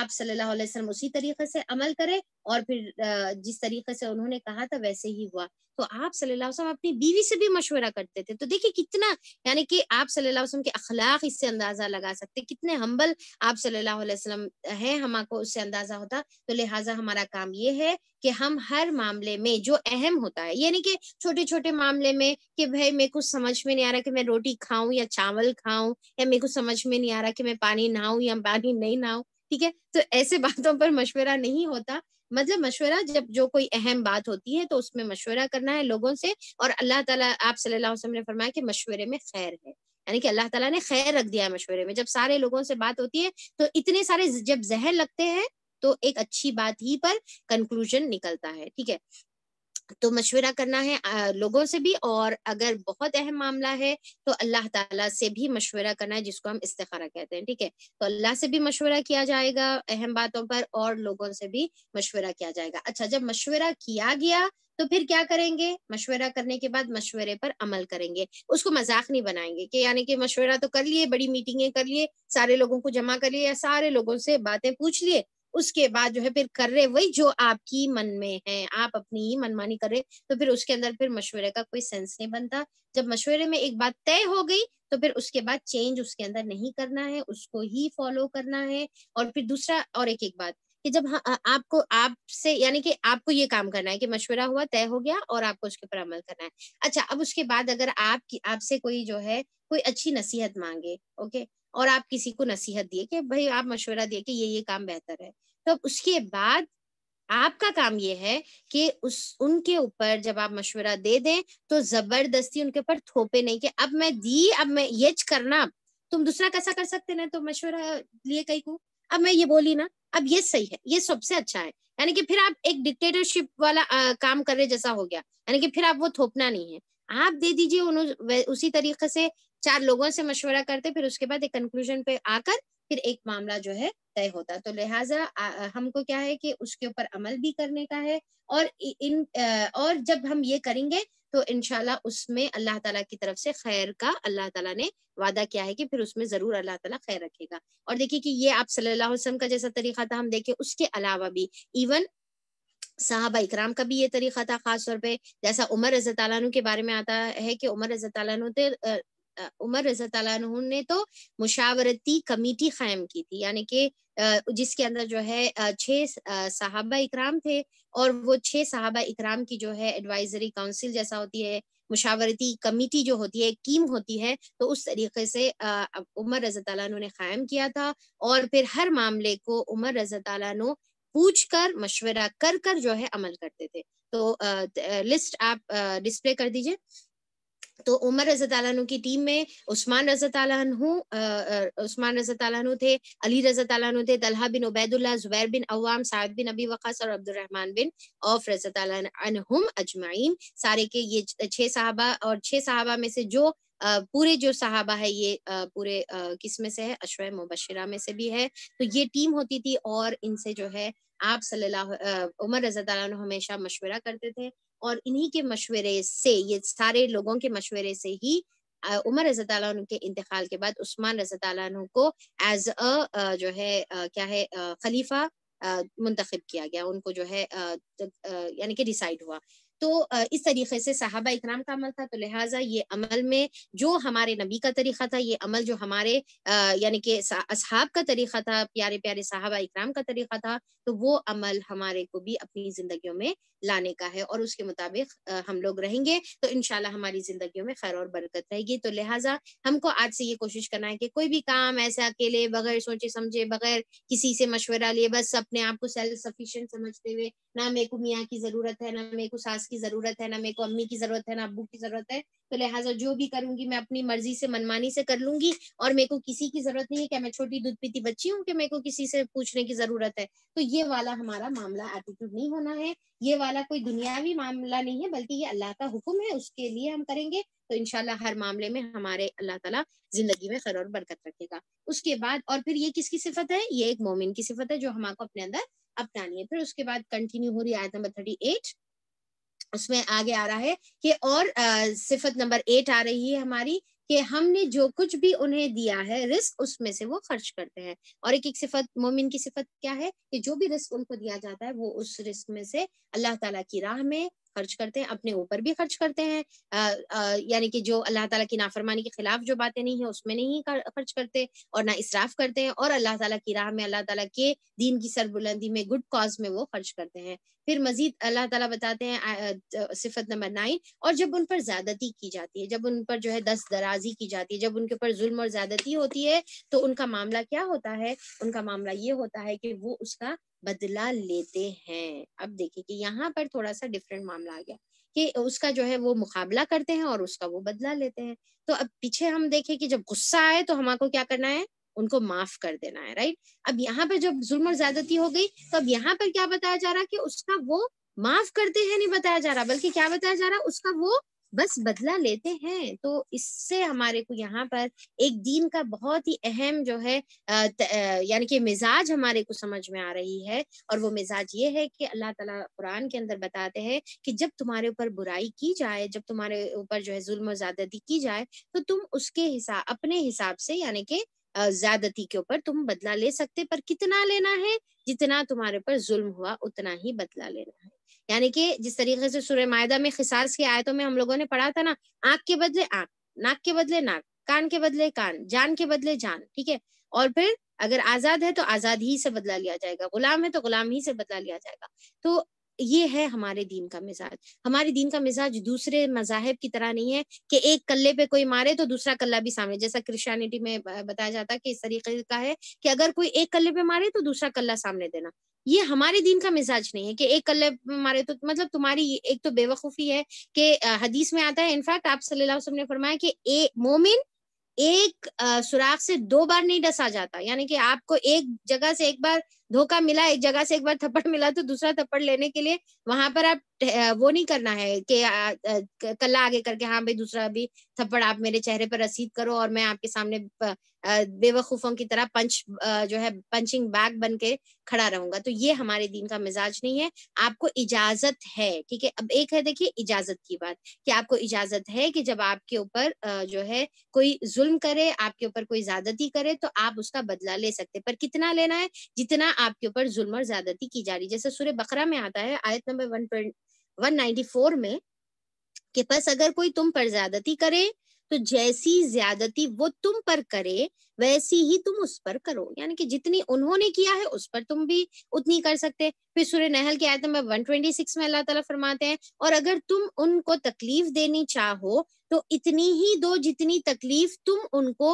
आप सल्लल्लाहु अलैहि वसल्लम उसी तरीके से अमल करें और फिर जिस तरीके से उन्होंने कहा था वैसे ही हुआ तो आप सल्लल्लाहु अलैहि वसल्लम अपनी बीवी से भी मशवरा करते थे तो देखिए कितना यानी कि आप सल्लल्लाहु अलैहि वसल्लम के अखलाक इससे अंदाजा लगा सकते कितने हम्बल आप सल्लल्लाहु अलैहि वसल्लम हैं हमको उससे अंदाजा होता तो लिहाजा हमारा काम ये है कि हम हर मामले में जो अहम होता है यानी कि छोटे छोटे मामले में कि भाई मेरे को समझ में नहीं आ रहा कि मैं रोटी खाऊं या चावल खाऊं या मेरे को समझ में नहीं आ रहा कि मैं पानी नहाऊं या पानी नहीं नहाऊं ठीक है तो ऐसे बातों पर मशवरा नहीं होता मतलब मशवरा जब जो कोई अहम बात होती है तो उसमें मशवरा करना है लोगों से और अल्लाह ताला आप सल्लल्लाहु अलैहि वसल्लम ने फरमाया कि मशवरे में खैर है यानी कि अल्लाह ताला ने खैर रख दिया है मशवरे में जब सारे लोगों से बात होती है तो इतने सारे जब जहर लगते हैं तो एक अच्छी बात ही पर कंक्लूजन निकलता है ठीक है तो मशवरा करना है लोगों से भी और अगर बहुत अहम मामला है तो अल्लाह ताला से भी मशवरा करना है जिसको हम इस्तारा कहते हैं ठीक है तो अल्लाह से भी मशवरा किया जाएगा अहम बातों पर और लोगों से भी मशवरा किया जाएगा अच्छा जब मशवरा किया गया तो फिर क्या करेंगे मशवरा करने के बाद मशवरे पर अमल करेंगे उसको मजाक नहीं बनाएंगे कि यानी कि मशवरा तो कर लिए बड़ी मीटिंगें कर लिए सारे लोगों को जमा कर लिए या सारे लोगों से बातें पूछ लिए उसके बाद जो है फिर कर रहे वही जो आपकी मन में है आप अपनी ही मनमानी कर रहे तो फिर उसके अंदर फिर मशवरे का कोई सेंस नहीं बनता जब मशवरे में एक बात तय हो गई तो फिर उसके बाद चेंज उसके अंदर नहीं करना है उसको ही फॉलो करना है और फिर दूसरा और एक एक बात कि जब हाँ, आपको आपसे यानी कि आपको ये काम करना है कि मशवरा हुआ तय हो गया और आपको उसके ऊपर अमल करना है अच्छा अब उसके बाद अगर आपकी आपसे कोई जो है कोई अच्छी नसीहत मांगे ओके और आप किसी को नसीहत दिए कि भाई आप मशवरा दिए कि ये ये काम बेहतर है तो उसके बाद आपका काम ये है कि उस उनके ऊपर जब आप मशवरा दे दें तो जबरदस्ती उनके ऊपर थोपे नहीं कि अब मैं दी अब मैं ये करना तुम दूसरा कैसा कर सकते ना तो मशवरा लिए कहीं को अब मैं ये बोली ना अब ये सही है ये सबसे अच्छा है यानी कि फिर आप एक डिक्टेटरशिप वाला आ, काम कर रहे जैसा हो गया यानी कि फिर आप वो थोपना नहीं है आप दे दीजिए उन्होंने उसी तरीके से चार लोगों से मशवरा करते फिर उसके बाद एक कंक्लूजन पे आकर फिर एक मामला जो है तय होता तो लिहाजा हमको क्या है कि उसके ऊपर अमल भी करने का है और इन और जब हम ये करेंगे तो इनशाला उसमें अल्लाह ताला की तरफ से खैर का अल्लाह ताला ने वादा किया है कि फिर उसमें जरूर अल्लाह ताला खैर रखेगा और देखिए कि ये आप सल्लल्लाहु अलैहि वसल्लम का जैसा तरीका था हम देखें उसके अलावा भी इवन साहबा इकराम का भी ये तरीका था खास तौर पे जैसा उमर रजत के बारे में आता है कि उमर रजत उमर रजा तु ने तो मुशावरती कमेटी कायम की थी यानी कि जिसके अंदर जो है छह सहाबा इकराम थे और वो छह सहाबा इकराम की जो है एडवाइजरी काउंसिल जैसा होती है मुशावरती कमेटी जो होती है कीम होती है तो उस तरीके से उमर रजा तु ने कायम किया था और फिर हर मामले को उमर रजा तु पूछ कर मशवरा कर कर जो है अमल करते थे तो लिस्ट आप डिस्प्ले कर दीजिए तो उमर रजत आलू की टीम में उस्मान रजत आलू उस्मान रजत आलू थे अली रजत आलू थे तलहा बिन उबैदुल्ला जुबैर बिन अवाम साद बिन अबी वक़ास और अब्दुलरहमान बिन औफ रजत आलम अजमाइन सारे के ये छह साहबा और छह साहबा में से जो Uh, पूरे जो साहबा है ये uh, पूरे uh, किस में से है अशर मुबशरा में से भी है तो ये टीम होती थी और इनसे जो है आप सल्लल्लाहु उमर रजा हमेशा मशवरा करते थे और इन्हीं के मशवरे से ये सारे लोगों के मशवरे से ही उमर रजत के इंतकाल के बाद उस्मान रजत को एज अ जो है क्या है खलीफा मुंतखब किया गया उनको जो है यानी कि डिसाइड हुआ तो इस तरीके से साहबा इकराम का अमल था तो लिहाजा ये अमल में जो हमारे नबी का तरीका था ये अमल जो हमारे यानी कि असहाब का तरीका था प्यारे प्यारे साहबा इकराम का तरीका था तो वो अमल हमारे को भी अपनी जिंदगियों में लाने का है और उसके मुताबिक हम लोग रहेंगे तो इनशाला हमारी जिंदगियों में खैर और बरकत रहेगी तो लिहाजा हमको आज से ये कोशिश करना है कि कोई भी काम ऐसे अकेले बगैर सोचे समझे बगैर किसी से मशवरा लिए बस अपने आप को सेल्फ सफिशियंट समझते हुए ना मेरे को मियाँ की जरूरत है ना मेरे को सास की जरूरत है ना मेरे को अम्मी की जरूरत है ना अबू की जरूरत है तो लिहाजा जो भी करूंगी मैं अपनी मर्जी से मनमानी से कर लूंगी और मेरे को किसी की जरूरत नहीं है क्या मैं छोटी दूध पीती बच्ची हूँ कि मेरे को किसी से पूछने की जरूरत है तो ये वाला हमारा मामला एटीट्यूड नहीं होना है ये वाला कोई दुनियावी मामला नहीं है बल्कि ये अल्लाह का हुक्म है उसके लिए हम करेंगे तो इनशाला हर मामले में हमारे अल्लाह तला जिंदगी में खर और बरकत रखेगा उसके बाद और फिर ये किसकी सिफत है ये एक मोमिन की सिफत है जो हमारे अपने अंदर अपनानी है फिर उसके बाद कंटिन्यू हो रही आयत नंबर थर्टी एट उसमें आगे आ रहा है कि और सिफत नंबर एट आ रही है हमारी कि हमने जो कुछ भी उन्हें दिया है रिस्क उसमें से वो खर्च करते हैं और एक एक सिफत मोमिन की सिफत क्या है कि जो भी रिस्क उनको दिया जाता है वो उस रिस्क में से अल्लाह ताला की राह में खर्च करते हैं अपने ऊपर भी खर्च करते हैं यानी कि जो अल्लाह ताला की नाफरमानी के खिलाफ जो बातें नहीं है उसमें नहीं खर्च करते और ना इसराफ करते हैं और अल्लाह ताला की राह में अल्लाह ताला के दीन की सरबुलंदी में गुड कॉज में वो खर्च करते हैं फिर मजीद अल्लाह ताला बताते हैं सिफत नंबर नाइन और जब उन पर ज्यादती की जाती है जब उन पर जो है दस दराजी की जाती है जब उनके ऊपर जुल्म और ज्यादती होती है तो उनका मामला क्या होता है उनका मामला ये होता है कि वो उसका बदला लेते हैं अब देखिए कि यहाँ पर थोड़ा सा डिफरेंट मामला आ गया कि उसका जो है वो मुकाबला करते हैं और उसका वो बदला लेते हैं तो अब पीछे हम देखें कि जब गुस्सा आए तो हमारे क्या करना है उनको माफ कर देना है राइट अब यहाँ पर जब जुल्म और ज्यादती हो गई तो अब यहाँ पर क्या बताया जा रहा है कि उसका वो माफ करते हैं नहीं बताया जा रहा बल्कि क्या बताया जा रहा उसका वो बस बदला लेते हैं तो इससे हमारे को यहाँ पर एक दीन का बहुत ही अहम जो है यानी कि मिजाज हमारे को समझ में आ रही है और वो मिजाज ये है कि अल्लाह ताला कुरान के अंदर बताते हैं कि जब तुम्हारे ऊपर बुराई की जाए जब तुम्हारे ऊपर जो है जुल्म ज्यादती की जाए तो तुम उसके हिसाब अपने हिसाब से यानी कि ज्यादती के ऊपर तुम बदला ले सकते पर कितना लेना है जितना तुम्हारे ऊपर जुल्म हुआ उतना ही बदला लेना है यानी कि जिस तरीके से सूर्य मायदा में खिसारस की आयतों में हम लोगों ने पढ़ा था ना आंख के बदले आंख नाक के बदले नाक कान के बदले कान जान के बदले जान ठीक है और फिर अगर आजाद है तो आजाद ही से बदला लिया जाएगा गुलाम है तो गुलाम ही से बदला लिया जाएगा तो ये है हमारे दीन का मिजाज हमारे दीन का मिजाज दूसरे मजाहब की तरह नहीं है कि एक कल्ले पे कोई मारे तो दूसरा कल्ला भी सामने जैसा क्रिश्चियनिटी में बताया जाता है कि इस तरीके का है कि अगर कोई एक कल्ले पे मारे तो दूसरा कल्ला सामने देना ये हमारे दिन का मिजाज नहीं है कि एक कल मारे तो मतलब तुम्हारी एक तो बेवकूफी है कि हदीस में आता है इनफैक्ट आप सल्लल्लाहु अलैहि वसल्लम ने फरमाया कि ए मोमिन एक सुराख से दो बार नहीं डसा जाता यानी कि आपको एक जगह से एक बार धोखा मिला एक जगह से एक बार थप्पड़ मिला तो दूसरा थप्पड़ लेने के लिए वहां पर आप वो नहीं करना है कि कल्ला आगे करके हाँ भाई दूसरा भी थप्पड़ आप मेरे चेहरे पर रसीद करो और मैं आपके सामने बेवकूफों की तरह पंच जो है पंचिंग बैग बन के खड़ा रहूंगा तो ये हमारे दिन का मिजाज नहीं है आपको इजाजत है ठीक है अब एक है देखिए इजाजत की बात कि आपको इजाजत है कि जब आपके ऊपर जो है कोई जुल्म करे आपके ऊपर कोई ज्यादती करे तो आप उसका बदला ले सकते पर कितना लेना है जितना आपके ऊपर जुल्म और ज्यादती की जा रही जैसे सूर्य बकरा में आता है आयत नंबर वन वन फोर में कि बस अगर कोई तुम पर ज्यादती करे तो जैसी ज्यादती वो तुम पर करे वैसी ही तुम उस पर करो यानी कि जितनी उन्होंने किया है उस पर तुम भी उतनी कर सकते फिर सूर्य नहल की आयत नंबर 126 में अल्लाह ताला फरमाते हैं और अगर तुम उनको तकलीफ देनी चाहो तो इतनी ही दो जितनी तकलीफ तुम उनको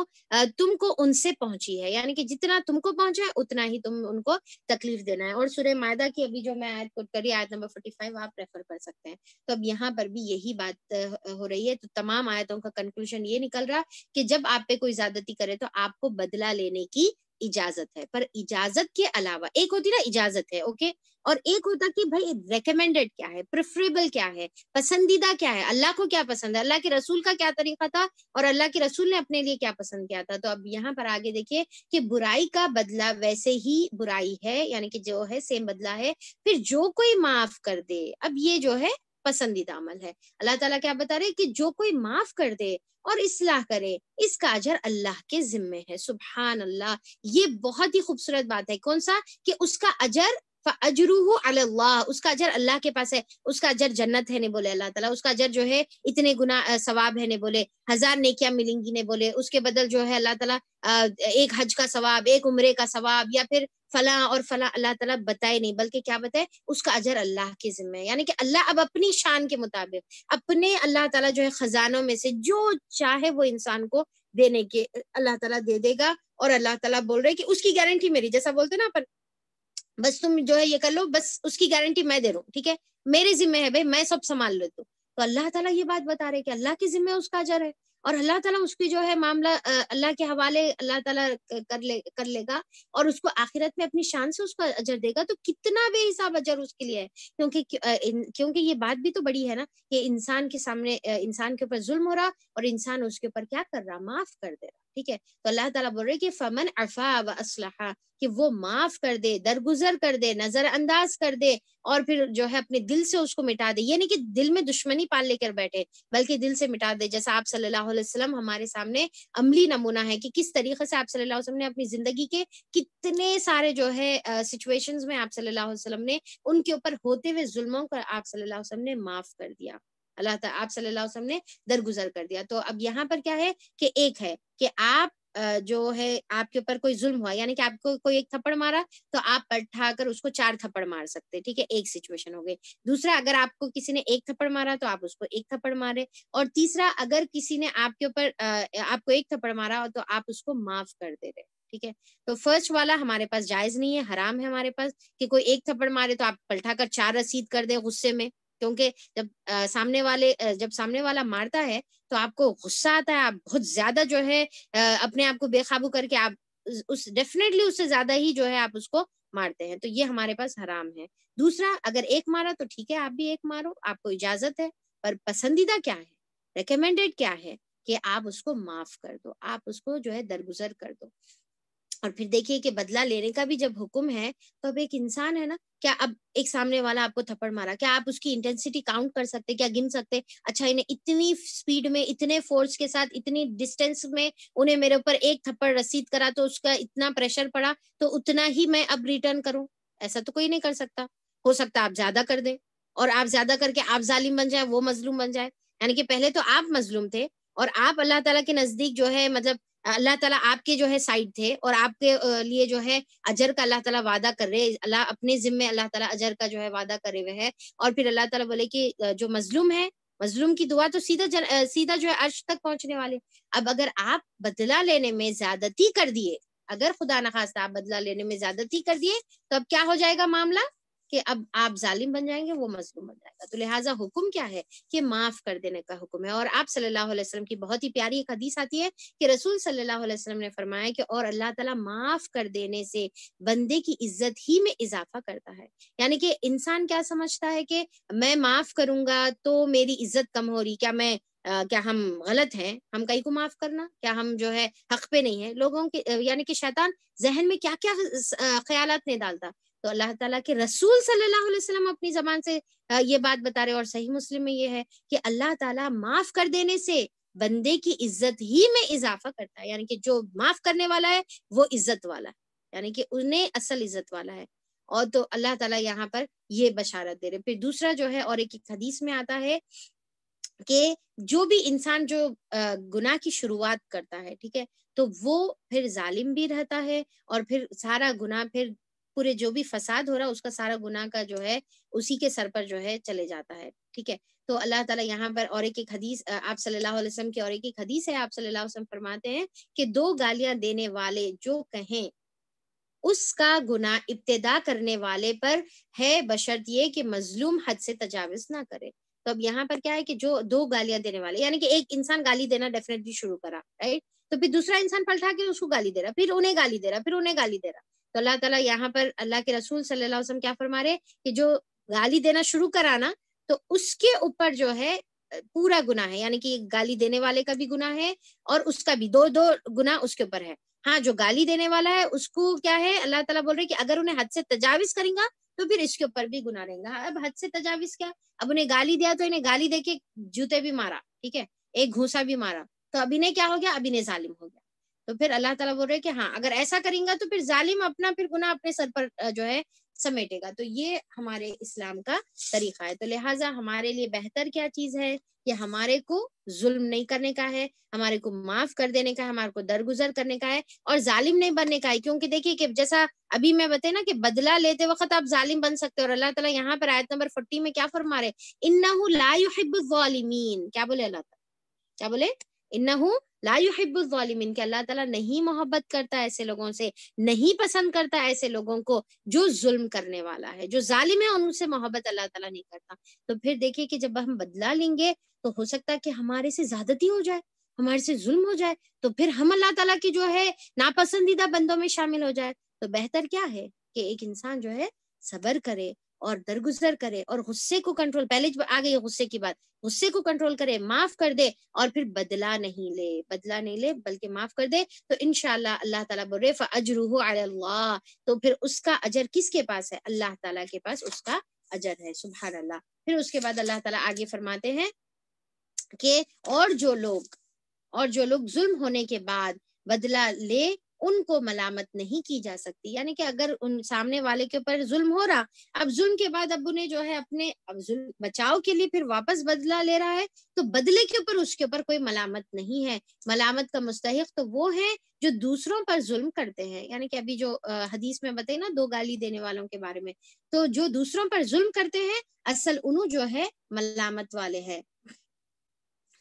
तुमको उनसे पहुंची है यानी कि जितना तुमको पहुंचा है उतना ही तुम उनको तकलीफ देना है और सूर्य मायदा की अभी जो मैं आयत कोट करी आयत नंबर फोर्टी फाइव आप रेफर कर सकते हैं तो अब यहाँ पर भी यही बात हो रही है तो तमाम आयतों का कंक्लूजन ये निकल रहा कि जब आप पे कोई ज्यादती करे तो आप आपको बदला लेने की इजाजत है पर इजाजत के अलावा एक होती ना इजाजत है ओके और एक होता कि भाई रेकमेंडेड क्या है प्रेफरेबल क्या है पसंदीदा क्या है अल्लाह को क्या पसंद है अल्लाह के रसूल का क्या तरीका था और अल्लाह के रसूल ने अपने लिए क्या पसंद किया था तो अब यहाँ पर आगे देखिए कि बुराई का बदला वैसे ही बुराई है यानी कि जो है सेम बदला है फिर जो कोई माफ कर दे अब ये जो है पसंदीदा अमल है अल्लाह ताला क्या बता रहे कि जो कोई माफ कर दे और इसलाह करे इसका अजर अल्लाह के जिम्मे है सुबहान अल्लाह ये बहुत ही खूबसूरत बात है कौन सा कि उसका अजर अजरूह अल्लाह उसका अजर अल्लाह के पास है उसका अजर जन्नत है ने बोले अल्लाह ताला उसका अजर जो है इतने गुना सवाब है ने बोले हजार नेकियां मिलेंगी ने बोले उसके बदल जो है अल्लाह ताला एक हज का सवाब एक उम्रे का सवाब या फिर फला और फला अल्लाह तला बताए नहीं बल्कि क्या बताए उसका अजर अल्लाह के जिम्मे यानी कि अल्लाह अब अपनी शान के मुताबिक अपने अल्लाह तला जो है खजानों में से जो चाहे वो इंसान को देने के अल्लाह तला दे देगा और अल्लाह तला बोल रहे कि उसकी गारंटी मेरी जैसा बोलते ना अपन बस तुम जो है ये कर लो बस उसकी गारंटी मैं दे रहा हूँ ठीक है मेरे जिम्मे है भाई मैं सब संभाल लेती हूँ तो अल्लाह ताला ये बात बता रहे कि अल्लाह के जिम्मे उसका अजर है और अल्लाह ताला उसकी जो है मामला अल्लाह के हवाले अल्लाह ताला कर ले कर लेगा और उसको आखिरत में अपनी शान से उसको अजर देगा तो कितना बेहिसाब अजर उसके लिए है क्योंकि क्योंकि ये बात भी तो बड़ी है ना ये इंसान के सामने इंसान के ऊपर जुल्म हो रहा और इंसान उसके ऊपर क्या कर रहा माफ कर दे रहा ठीक है तो अल्लाह ताला बोल रहे कि फमन अफा व असलहा कि वो माफ कर दे दरगुजर कर दे नजरअंदाज कर दे और फिर जो है अपने दिल से उसको मिटा दे ये नहीं कि दिल में दुश्मनी पाल लेकर बैठे बल्कि दिल से मिटा दे जैसा आप सल्लल्लाहु अलैहि वसल्लम हमारे सामने अमली नमूना है कि किस तरीके से आप सल्लल्लाहु अलैहि वसल्लम ने अपनी जिंदगी के कितने सारे जो है सिचुएशन में आप सल्लल्लाहु अलैहि वसल्लम ने उनके ऊपर होते हुए जुल्मों को आप सल्लल्लाहु अलैहि वसल्लम ने माफ कर दिया अल्लाह आप सल्लल्लाहु अलैहि वसल्लम ने दरगुजर कर दिया तो अब यहाँ पर क्या है कि एक है कि आप जो है आपके ऊपर कोई जुल्म हुआ यानी कि आपको कोई एक थप्पड़ मारा तो आप पलटा कर उसको चार थप्पड़ मार सकते ठीक है एक सिचुएशन हो गई दूसरा अगर आपको किसी ने एक थप्पड़ मारा तो आप उसको एक थप्पड़ मारे और तीसरा अगर किसी ने आपके ऊपर आपको एक थप्पड़ मारा तो आप उसको माफ कर दे रहे ठीक है तो फर्स्ट वाला हमारे पास जायज नहीं है हराम है हमारे पास कि कोई एक थप्पड़ मारे तो आप पलटा कर चार रसीद कर दे गुस्से में क्योंकि जब आ, सामने वाले जब सामने वाला मारता है तो आपको गुस्सा आता है आप बहुत ज्यादा जो है आ, अपने आप को बेकाबू करके आप उस डेफिनेटली उससे ज्यादा ही जो है आप उसको मारते हैं तो ये हमारे पास हराम है दूसरा अगर एक मारा तो ठीक है आप भी एक मारो आपको इजाजत है पर पसंदीदा क्या है रिकमेंडेड क्या है कि आप उसको माफ कर दो आप उसको जो है दरगुजर कर दो और फिर देखिए कि बदला लेने का भी जब हुक्म है तो अब एक इंसान है ना क्या अब एक सामने वाला आपको थप्पड़ मारा क्या आप उसकी इंटेंसिटी काउंट कर सकते क्या गिन सकते अच्छा इन्हें इतनी स्पीड में इतने फोर्स के साथ इतनी डिस्टेंस में उन्हें मेरे ऊपर एक थप्पड़ रसीद करा तो उसका इतना प्रेशर पड़ा तो उतना ही मैं अब रिटर्न करूं ऐसा तो कोई नहीं कर सकता हो सकता आप ज्यादा कर दे और आप ज्यादा करके आप जालिम बन जाए वो मजलूम बन जाए यानी कि पहले तो आप मजलूम थे और आप अल्लाह तला के नजदीक जो है मतलब अल्लाह ताला आपके जो है साइड थे और आपके लिए जो है अजर का अल्लाह ताला वादा कर रहे अल्लाह अपने जिम्मे अल्लाह ताला अजर का जो है वादा करे हुए है और फिर अल्लाह ताला बोले कि जो मजलूम है मजलूम की दुआ तो सीधा जल, सीधा जो है अर्श तक पहुंचने वाले अब अगर आप बदला लेने में ज्यादती कर दिए अगर खुदा न खास्ता आप बदला लेने में ज्यादती कर दिए तो अब क्या हो जाएगा मामला कि अब आप जालिम बन जाएंगे वो मजलूम बन जाएगा तो लिहाजा हुक्म क्या है कि माफ कर देने का हुक्म है और आप सल्लल्लाहु अलैहि वसल्लम की बहुत ही प्यारी एक हदीस आती है कि रसूल सल्लल्लाहु अलैहि वसल्लम ने फरमाया कि और अल्लाह ताला माफ कर देने से बंदे की इज्जत ही में इजाफा करता है यानी कि इंसान क्या समझता है कि मैं माफ करूंगा तो मेरी इज्जत कम हो रही क्या मैं Uh, क्या हम गलत हैं हम कहीं को माफ करना क्या हम जो है हक पे नहीं है लोगों के यानी कि शैतान जहन में क्या क्या ख्याल नहीं डालता तो अल्लाह ताला के रसूल सल्लल्लाहु अलैहि वसल्लम अपनी जबान से ये बात बता रहे और सही मुस्लिम में ये है कि अल्लाह ताला माफ कर देने से बंदे की इज्जत ही में इजाफा करता है यानी कि जो माफ करने वाला है वो इज्जत वाला है यानी कि उन्हें असल इज्जत वाला है और तो अल्लाह ताला यहाँ पर ये बशारत दे रहे फिर दूसरा जो है और एक एक हदीस में आता है कि जो भी इंसान जो गुनाह की शुरुआत करता है ठीक है तो वो फिर जालिम भी रहता है और फिर सारा गुनाह फिर पूरे जो भी फसाद हो रहा है उसका सारा गुनाह का जो है उसी के सर पर जो है चले जाता है ठीक है तो अल्लाह ताला यहाँ पर और एक हदीस आप सल्लल्लाहु अलैहि वसल्लम की और एक एक हदीस है आप सल्लल्लाहु अलैहि वसल्लम फरमाते हैं कि दो गालियां देने वाले जो कहें उसका गुना इब्तदा करने वाले पर है बशर्त ये कि मजलूम हद से तजावज ना करे तो अब यहाँ पर क्या है कि जो दो गालियां देने वाले यानी कि एक इंसान गाली देना डेफिनेटली शुरू करा राइट तो फिर दूसरा इंसान पलटा के उसको गाली दे रहा फिर उन्हें गाली दे रहा फिर उन्हें गाली दे रहा तो अल्लाह ताला यहाँ पर अल्लाह के रसूल सल्लल्लाहु अलैहि वसल्लम क्या फरमा रहे कि जो गाली देना शुरू कराना तो उसके ऊपर जो है पूरा गुना है यानी कि गाली देने वाले का भी गुना है और उसका भी दो दो गुना उसके ऊपर है हाँ जो गाली देने वाला है उसको क्या है अल्लाह ताला बोल रहे कि अगर उन्हें हद से तजावीज करेंगे तो फिर इसके ऊपर भी गुना रहेगा हाँ, अब हद से तजावीज क्या अब उन्हें गाली दिया तो इन्हें गाली दे के जूते भी मारा ठीक है एक घूसा भी मारा तो अभी ने क्या हो गया अभी इन्हें जालिम हो गया तो फिर अल्लाह ताला बोल रहे हैं कि हाँ अगर ऐसा करेंगे तो फिर जालिम अपना फिर गुना अपने सर पर जो है समेटेगा तो ये हमारे इस्लाम का तरीका है तो लिहाजा हमारे लिए बेहतर क्या चीज है कि हमारे को जुल्म नहीं करने का है हमारे को माफ कर देने का है हमारे को दरगुजर करने का है और जालिम नहीं बनने का है क्योंकि देखिए कि जैसा अभी मैं बताया ना कि बदला लेते वक्त आप जालिम बन सकते हो और अल्लाह ताला यहाँ पर आयत नंबर फोर्टी में क्या फरमा रहे इन्ना लाहिबीन क्या बोले अल्लाह क्या बोले इन्ना ला युहिबुलमिन के अल्लाह तला नहीं मोहब्बत करता ऐसे लोगों से नहीं पसंद करता ऐसे लोगों को जो जुल्म करने वाला है जो जालिम है उनसे मोहब्बत अल्लाह तला नहीं करता तो फिर देखिए कि जब हम बदला लेंगे तो हो सकता है कि हमारे से ज्यादती हो जाए हमारे से जुल्म हो जाए तो फिर हम अल्लाह तला की जो है नापसंदीदा बंदों में शामिल हो जाए तो बेहतर क्या है कि एक इंसान जो है सबर करे और दरगुजर करे और गुस्से को कंट्रोल पहले आ गई गुस्से की बात गुस्से को कंट्रोल करे माफ कर दे और फिर बदला नहीं ले बदला नहीं ले बल्कि माफ कर दे तो इनशाला अल्लाह ताला बोले अजरूह अल्लाह तो फिर उसका अजर किसके पास है अल्लाह ताला के पास उसका अजर है सुबह अल्लाह फिर उसके बाद अल्लाह तला आगे फरमाते हैं कि और जो लोग और जो लोग जुल्म होने के बाद बदला ले उनको मलामत नहीं की जा सकती यानी कि अगर उन सामने वाले के ऊपर जुल्म हो रहा अब जुल्म के बाद अब उन्हें जो है अपने अब जुल्म बचाव के लिए फिर वापस बदला ले रहा है तो बदले के ऊपर उसके ऊपर कोई मलामत नहीं है मलामत का मुस्तक तो वो है जो दूसरों पर जुल्म करते हैं यानी कि अभी जो हदीस में बताई ना दो गाली देने वालों के बारे में तो जो दूसरों पर जुल्म करते हैं असल उन्हों जो है मलामत वाले है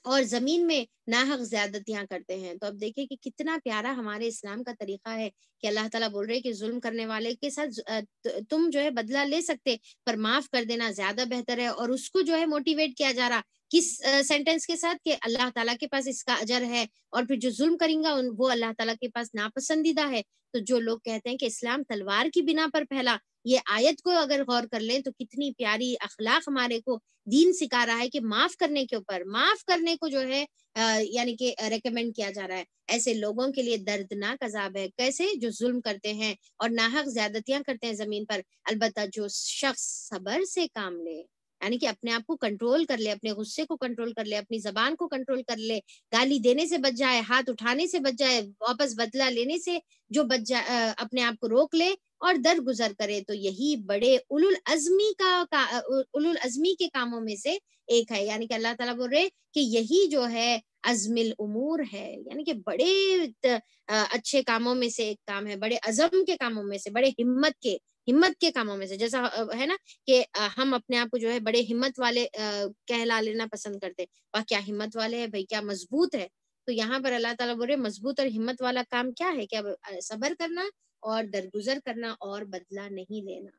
और जमीन में नाहक ज्यादतियां करते हैं तो अब देखिए कि कितना प्यारा हमारे इस्लाम का तरीका है कि अल्लाह ताला बोल रहे हैं कि जुल्म करने वाले के साथ तुम जो है बदला ले सकते पर माफ कर देना ज्यादा बेहतर है और उसको जो है मोटिवेट किया जा रहा किस सेंटेंस के साथ कि अल्लाह ताला के पास इसका अजर है और फिर जो जुल्म करेंगे वो अल्लाह ताला के पास नापसंदीदा है तो जो लोग कहते हैं कि इस्लाम तलवार की बिना पर फैला ये आयत को अगर गौर कर लें तो कितनी प्यारी अखलाक हमारे को दीन सिखा रहा है कि माफ करने के ऊपर माफ करने को जो है यानी कि रेकमेंड किया जा रहा है ऐसे लोगों के लिए दर्दनाक अजाब है कैसे जो जुल्म करते हैं और नाहक ज्यादतियां करते हैं जमीन पर अलबत् जो शख्स सबर से काम ले यानी कि अपने आप को कंट्रोल कर ले अपने गुस्से को कंट्रोल कर ले अपनी जबान को कंट्रोल कर ले गाली देने से बच जाए हाथ उठाने से बच जाए वापस बदला लेने से जो बच जाए अपने आप को रोक ले और दर गुजर करे तो यही बड़े उलुल अजमी का, का उलुल अजमी के कामों में से एक है यानी कि अल्लाह ताला बोल रहे कि यही जो है अजमिल उमूर है यानी कि बड़े अच्छे कामों में से एक काम है बड़े अजम के कामों में से बड़े हिम्मत के हिम्मत के कामों में से जैसा है ना कि हम अपने आप को जो है बड़े हिम्मत वाले कहला लेना पसंद करते वह क्या हिम्मत वाले है भाई क्या मजबूत है तो यहाँ पर अल्लाह ताला बोल रहे मजबूत और हिम्मत वाला काम क्या है क्या सबर करना और दरगुजर करना और बदला नहीं लेना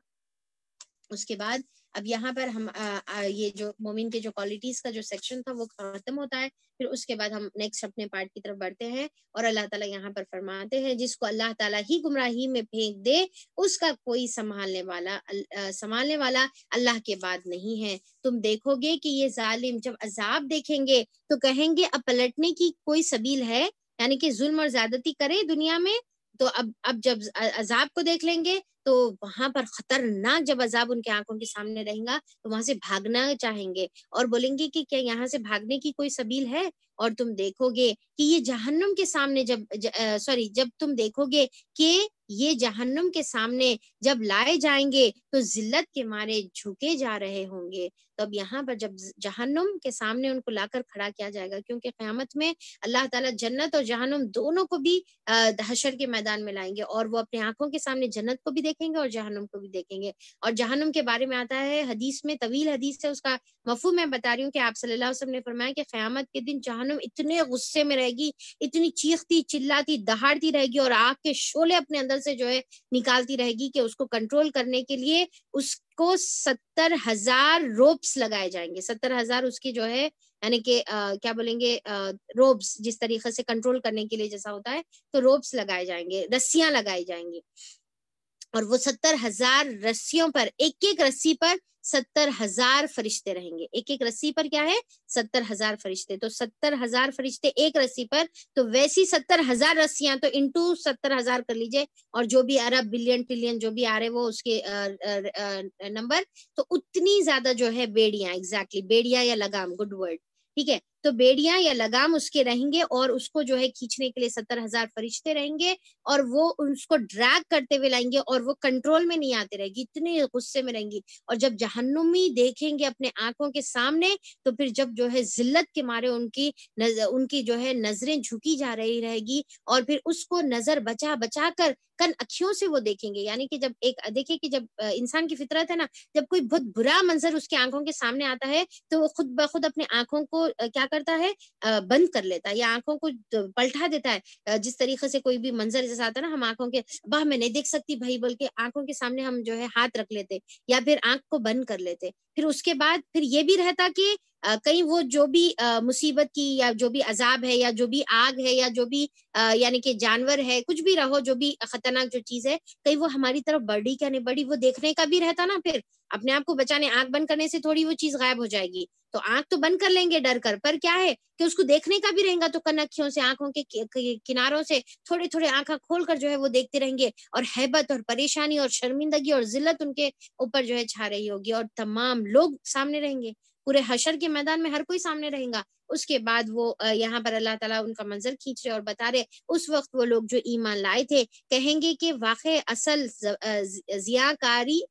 उसके बाद अब यहाँ पर हम आ, आ, ये जो मोमिन के जो क्वालिटीज का जो सेक्शन था वो खत्म होता है फिर उसके बाद हम नेक्स्ट अपने पार्ट की तरफ बढ़ते हैं और अल्लाह ताला यहाँ पर फरमाते हैं जिसको अल्लाह ताला ही गुमराही में फेंक दे उसका कोई संभालने वाला संभालने वाला अल्लाह के बाद नहीं है तुम देखोगे कि ये जालिम जब अजाब देखेंगे तो कहेंगे अब पलटने की कोई सबील है यानी कि जुल्म और ज्यादती करे दुनिया में तो अब अब जब अजाब को देख लेंगे तो वहां पर खतरनाक जब अजाब उनके आंखों के सामने रहेगा तो वहां से भागना चाहेंगे और बोलेंगे कि क्या यहाँ से भागने की कोई सबील है और तुम देखोगे कि ये जहन्नुम के सामने जब सॉरी जब तुम देखोगे कि ये जहन्नुम के सामने जब लाए जाएंगे तो जिल्लत के मारे झुके जा रहे होंगे तो अब यहाँ पर जब जहन्नुम के सामने उनको लाकर खड़ा किया जाएगा क्योंकि क्यामत में अल्लाह ताला जन्नत और जहन्नुम दोनों को भी दहशर के मैदान में लाएंगे और वो अपनी आंखों के सामने जन्नत को भी देखेंगे और जहन्नुम को भी देखेंगे और जहन्नुम के बारे में आता है हदीस में तवील हदीस है उसका मफू मैं बता रही हूँ कि आप सल्ला वसम ने फरमाया कि क्यामत के दिन जहनुम इतने गुस्से में रहेगी इतनी चीखती चिल्लाती दहाड़ती रहेगी और आग के शोले अपने अंदर से जो है निकालती रहेगी कि उसको कंट्रोल करने के लिए उस को सत्तर हजार रोप्स लगाए जाएंगे सत्तर हजार उसकी जो है यानी कि क्या बोलेंगे रोप्स जिस तरीके से कंट्रोल करने के लिए जैसा होता है तो रोप्स लगाए जाएंगे रस्सियां लगाई जाएंगी और वो सत्तर हजार रस्सियों पर एक एक रस्सी पर सत्तर हजार फरिश्ते रहेंगे एक एक रस्सी पर क्या है सत्तर हजार फरिश्ते तो सत्तर हजार फरिश्ते एक रस्सी पर तो वैसी सत्तर हजार रस्सियां तो इंटू सत्तर हजार कर लीजिए और जो भी अरब बिलियन ट्रिलियन जो भी आ रहे वो उसके नंबर तो उतनी ज्यादा जो है बेड़िया एग्जैक्टली exactly, बेड़िया या लगाम गुड वर्ड ठीक है तो बेड़ियां या लगाम उसके रहेंगे और उसको जो है खींचने के लिए सत्तर हजार फरिश्ते रहेंगे और वो उसको ड्रैग करते हुए लाएंगे और वो कंट्रोल में नहीं आते रहेगी इतने गुस्से में रहेंगी और जब जहन्नुमी देखेंगे अपने आंखों के सामने तो फिर जब जो है जिल्लत के मारे उनकी नज, उनकी जो है नजरें झुकी जा रही रहेगी और फिर उसको नजर बचा बचा कर कन अखियों से वो देखेंगे यानी कि जब एक देखे कि जब इंसान की फितरत है ना जब कोई बहुत बुरा मंजर उसकी आंखों के सामने आता है तो वो खुद ब खुद अपने आंखों को क्या क्या करता है बंद कर लेता है या आंखों को पलटा देता है जिस तरीके से कोई भी मंजर जैसा आता है ना हम आंखों के वाह मैं नहीं देख सकती भाई बोल के आंखों के सामने हम जो है हाथ रख लेते या फिर आंख को बंद कर लेते फिर उसके बाद फिर ये भी रहता कि कहीं वो जो भी मुसीबत की या जो भी अजाब है या जो भी आग है या जो भी यानी कि जानवर है कुछ भी रहो जो भी खतरनाक जो चीज है कहीं वो हमारी तरफ बढ़ी क्या नहीं बढ़ी वो देखने का भी रहता ना फिर अपने आप को बचाने आंख बंद करने से थोड़ी वो चीज गायब हो जाएगी तो आंख तो बंद कर लेंगे डर कर पर क्या है कि उसको देखने का भी रहेगा तो कनखियों से आंखों के किनारों से थोड़े थोड़े आंखा खोल कर जो है वो देखते रहेंगे और हैबत और परेशानी और शर्मिंदगी और जिल्लत उनके ऊपर जो है छा रही होगी और तमाम लोग सामने रहेंगे पूरे हशर के मैदान में हर कोई सामने रहेगा उसके बाद वो यहाँ पर अल्लाह ताला उनका मंजर खींच रहे और बता रहे उस वक्त वो लोग जो ईमान लाए थे कहेंगे कि वाकई असल जियाकारी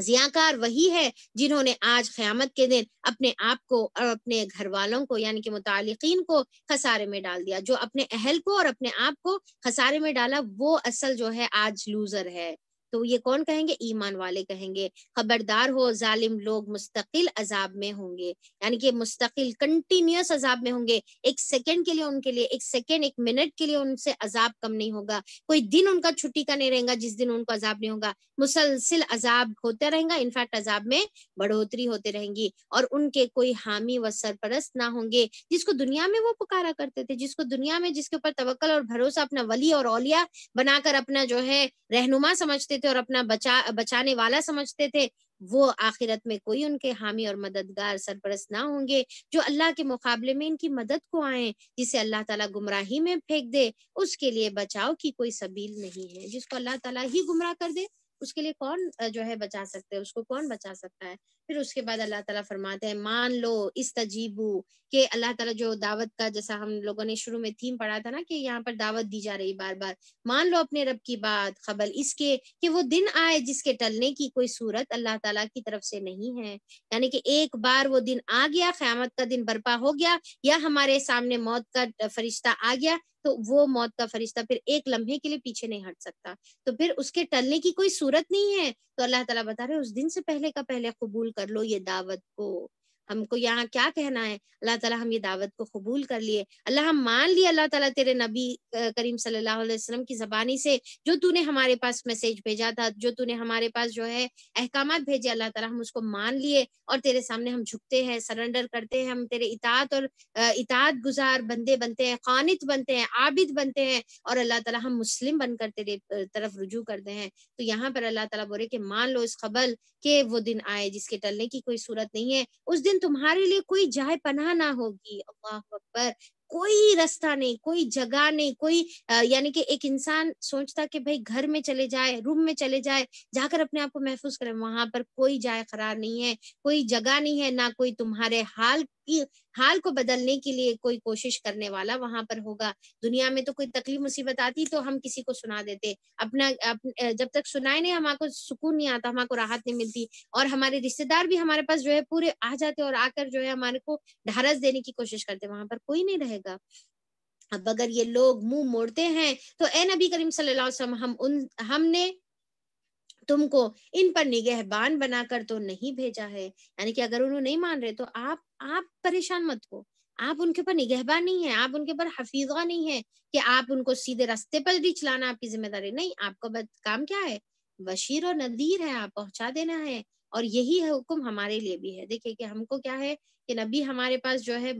जियाकार वही है जिन्होंने आज क्यामत के दिन अपने आप को और अपने घर वालों को यानी कि मुतालिकीन को खसारे में डाल दिया जो अपने अहल को और अपने आप को खसारे में डाला वो असल जो है आज लूजर है तो ये कौन कहेंगे ईमान वाले कहेंगे खबरदार हो जालिम लोग मुस्तकिल अजाब में होंगे यानी कि मुस्तकिल कंटिन्यूस अजाब में होंगे एक सेकेंड के लिए उनके लिए एक सेकेंड एक मिनट के लिए उनसे अजाब कम नहीं होगा कोई दिन उनका छुट्टी का नहीं रहेगा जिस दिन उनको अजाब नहीं होगा मुसलसिल अजाब होता रहेगा इनफैक्ट अजाब में बढ़ोतरी होते रहेंगी और उनके कोई हामी व सरपरस्त ना होंगे जिसको दुनिया में वो पुकारा करते थे जिसको दुनिया में जिसके ऊपर तवक्ल और भरोसा अपना वली और औलिया बनाकर अपना जो है रहनुमा समझते समझते थे और अपना बचा बचाने वाला समझते थे वो आखिरत में कोई उनके हामी और मददगार सरपरस्त ना होंगे जो अल्लाह के मुकाबले में इनकी मदद को आए जिसे अल्लाह ताला गुमराही में फेंक दे उसके लिए बचाव की कोई सबील नहीं है जिसको अल्लाह ताला ही गुमराह कर दे उसके लिए कौन जो है बचा सकते हैं उसको कौन बचा सकता है फिर उसके बाद अल्लाह ताला फरमाते हैं मान लो इस तजीबू के अल्लाह ताला जो दावत का जैसा हम लोगों ने शुरू में थीम पढ़ा था ना कि यहाँ पर दावत दी जा रही बार बार मान लो अपने रब की बात खबर इसके कि वो दिन आए जिसके टलने की कोई सूरत अल्लाह ताला की तरफ से नहीं है यानी कि एक बार वो दिन आ गया क्यामत का दिन बर्पा हो गया या हमारे सामने मौत का फरिश्ता आ गया तो वो मौत का फरिश्ता फिर एक लम्हे के लिए पीछे नहीं हट सकता तो फिर उसके टलने की कोई सूरत नहीं है तो अल्लाह ताला बता रहे उस दिन से पहले का पहले कबूल कर लो ये दावत को हमको यहाँ क्या कहना है अल्लाह ताला हम ये दावत को कबूल कर लिए अल्लाह हम मान लिए अल्लाह ताला तेरे नबी करीम सल्लल्लाहु अलैहि वसल्लम की ज़बानी से जो तूने हमारे पास मैसेज भेजा था जो तूने हमारे पास जो है अहकाम भेजे अल्लाह ताला हम उसको मान लिए और तेरे सामने हम झुकते हैं सरेंडर करते हैं हम तेरे इतात और इतात गुजार बंदे बनते हैं खानित बनते हैं आबिद बनते हैं और अल्लाह ताला हम मुस्लिम बनकर तेरे तरफ रुजू करते हैं तो यहाँ पर अल्लाह ताला बोले कि मान लो इस खबर के वो दिन आए जिसके टलने की कोई सूरत नहीं है उस दिन दिन तुम्हारे लिए कोई जाए पना ना होगी अल्लाह अकबर कोई रास्ता नहीं कोई जगह नहीं कोई यानी कि एक इंसान सोचता कि भाई घर में चले जाए रूम में चले जाए जाकर अपने आप को महफूज करे वहां पर कोई जाए खरार नहीं है कोई जगह नहीं है ना कोई तुम्हारे हाल आपकी हाल को बदलने के लिए कोई कोशिश करने वाला वहां पर होगा दुनिया में तो कोई तकलीफ मुसीबत आती तो हम किसी को सुना देते अपना अप, जब तक सुनाए नहीं हमारे सुकून नहीं आता हमारे राहत नहीं मिलती और हमारे रिश्तेदार भी हमारे पास जो है पूरे आ जाते और आकर जो है हमारे को ढारस देने की कोशिश करते वहां पर कोई नहीं रहेगा अब अगर ये लोग मुंह मोड़ते हैं तो ए नबी करीम सल्लल्लाहु अलैहि वसल्लम हम उन हमने तुमको इन पर निगहबान बनाकर तो नहीं भेजा है यानी कि अगर उन्होंने नहीं मान रहे तो आप आप परेशान मत हो आप उनके ऊपर निगहबान नहीं है आप उनके ऊपर हफीजा नहीं है कि आप उनको सीधे रास्ते पर भी चलाना आपकी जिम्मेदारी नहीं आपका काम क्या है बशीर और नदीर है आप पहुंचा देना है और यही है हुक्म हमारे लिए भी है देखिए कि हमको क्या है कि नबी हमारे पास जो है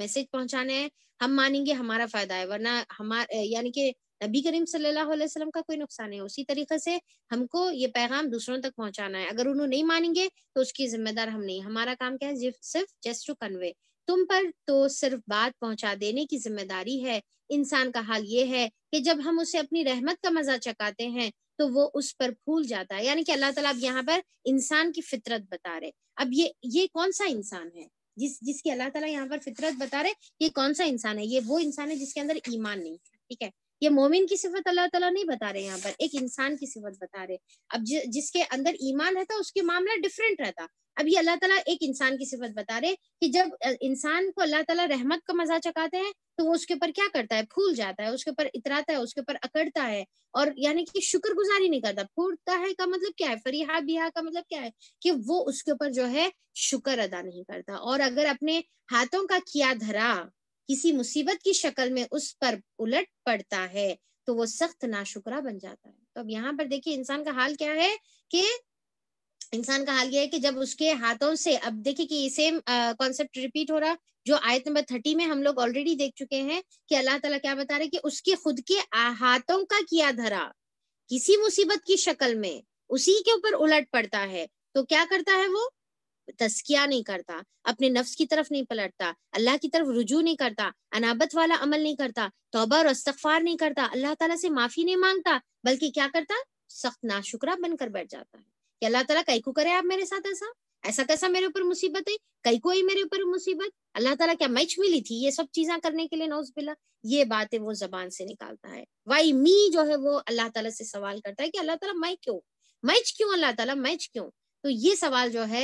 मैसेज पहुंचाने हैं हम मानेंगे हमारा फायदा है वरना हमारे यानी कि नबी करीम सल्लल्लाहु अलैहि वसल्लम का कोई नुकसान है उसी तरीके से हमको ये पैगाम दूसरों तक पहुंचाना है अगर उन्होंने नहीं मानेंगे तो उसकी जिम्मेदार हम नहीं हमारा काम क्या है सिर्फ जस्ट टू कन्वे तुम पर तो सिर्फ बात पहुंचा देने की जिम्मेदारी है इंसान का हाल ये है कि जब हम उसे अपनी रहमत का मजा चकाते हैं तो वो उस पर फूल जाता है यानी कि अल्लाह तला अब यहाँ पर इंसान की फितरत बता रहे अब ये ये कौन सा इंसान है जिस जिसकी अल्लाह तला यहाँ पर फितरत बता रहे ये कौन सा इंसान है ये वो इंसान है जिसके अंदर ईमान नहीं है ठीक है ये मोमिन की सिफत अल्लाह तला नहीं बता रहे यहाँ पर एक इंसान की सिफत बता रहे अब जि, जिसके अंदर ईमान रहता उसके मामला डिफरेंट रहता अब ये अल्लाह तला एक इंसान की सिफत बता रहे कि जब इंसान को अल्लाह तला रहमत का मजा चकाते हैं तो वो उसके ऊपर क्या करता है फूल जाता है उसके ऊपर इतराता है उसके ऊपर अकड़ता है और यानी कि शुक्र नहीं करता फूटता है का मतलब क्या है फरीहा बिहा का मतलब क्या है कि वो उसके ऊपर जो है शुक्र अदा नहीं करता और अगर अपने हाथों का किया धरा किसी मुसीबत की शक्ल में उस पर उलट पड़ता है तो वो सख्त नाशुकरा बन जाता है तो अब यहाँ पर देखिए इंसान का हाल क्या है कि इंसान का हाल यह है कि जब उसके हाथों से अब देखिए कि सेम कॉन्सेप्ट रिपीट हो रहा जो आयत नंबर थर्टी में हम लोग ऑलरेडी देख चुके हैं कि अल्लाह ताला क्या बता रहे कि उसके खुद के हाथों का किया धरा किसी मुसीबत की शक्ल में उसी के ऊपर उलट पड़ता है तो क्या करता है वो तस्किया नहीं करता अपने नफ्स की तरफ नहीं पलटता अल्लाह की तरफ रुजू नहीं करता अनाबत वाला अमल नहीं करता तोबा और इस्तफार नहीं करता अल्लाह तला से माफी नहीं मांगता बल्कि क्या करता सख्त नाशुकरा बनकर बैठ जाता है कि अल्लाह तला कई को करे आप मेरे साथ ऐसा ऐसा कैसा मेरे ऊपर मुसीबत है कई कोई मेरे ऊपर मुसीबत अल्लाह ताला क्या मैच मिली थी ये सब चीजें करने के लिए नौज बिल्ला ये बातें वो जबान से निकालता है वाई मी जो है वो अल्लाह ताला से सवाल करता है कि अल्लाह ताला मैं क्यों मैच क्यों अल्लाह ताला मैच क्यों तो ये सवाल जो है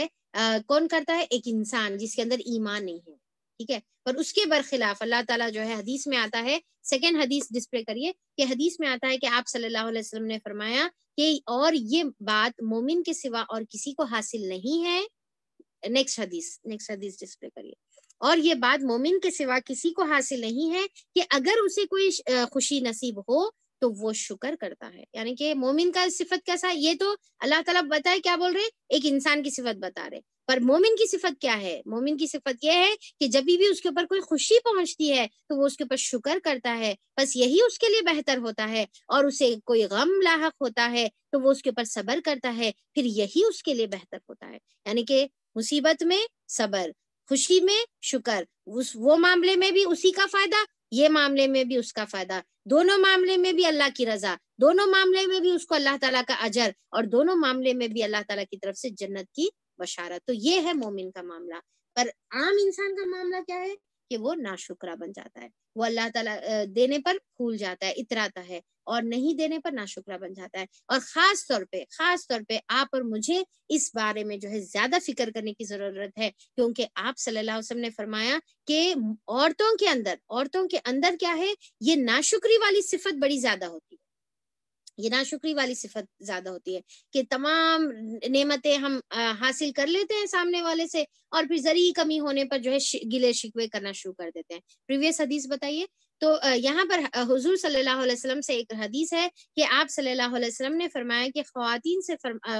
कौन करता है एक इंसान जिसके अंदर ईमान नहीं है ठीक है पर उसके बरखिलाफ अल्लाह ताला जो है हदीस में आता है सेकेंड हदीस डिस्प्ले करिए कि हदीस में आता है कि आप सल्लल्लाहु अलैहि वसल्लम ने फरमाया कि और ये बात मोमिन के सिवा और किसी को हासिल नहीं है नेक्स्ट हदीस नेक्स्ट हदीस डिस्प्ले करिए और ये बात मोमिन के सिवा किसी को हासिल नहीं है कि अगर उसे कोई खुशी नसीब हो तो वो शुक्र करता है यानी कि मोमिन का सिफत कैसा है ये तो अल्लाह तला बताए क्या बोल रहे हैं एक इंसान की सिफत बता रहे पर मोमिन की सिफत क्या है मोमिन की सिफत यह है कि जब भी उसके ऊपर कोई खुशी पहुंचती है तो वो उसके ऊपर शुक्र करता है बस यही उसके लिए बेहतर होता है और उसे कोई गम लाक होता है तो वो उसके ऊपर सबर करता है फिर यही उसके लिए बेहतर होता है यानी कि मुसीबत में सबर खुशी में शुक्र उस वो मामले में भी उसी का फायदा ये मामले में भी उसका फायदा दोनों मामले में भी अल्लाह की रजा दोनों मामले में भी उसको अल्लाह ताला का अजर और दोनों मामले में भी अल्लाह ताला की तरफ से जन्नत की बशारत तो ये है मोमिन का मामला पर आम इंसान का मामला क्या है कि वो नाशुकरा बन जाता है वो अल्लाह ताला देने पर भूल जाता है इतराता है और नहीं देने पर नाशुक्रा बन जाता है और खास तौर पे खास तौर पे आप और मुझे इस बारे में जो है ज्यादा फिक्र करने की जरूरत है क्योंकि आप सल्लल्लाहु अलैहि वसल्लम ने फरमाया कि औरतों के अंदर औरतों के अंदर क्या है ये नाशुक्री वाली सिफत बड़ी ज्यादा होती है ये नाशुक्री वाली सिफत ज्यादा होती है कि तमाम नेमतें हम हासिल कर लेते हैं सामने वाले से और फिर जरिए कमी होने पर जो है गिले शिकवे करना शुरू कर देते हैं प्रीवियस हदीस बताइए तो यहाँ पर हुजूर सल्लल्लाहु अलैहि वसल्लम से एक हदीस है कि आप सल्लल्लाहु अलैहि वसल्लम ने फरमाया कि खातिन से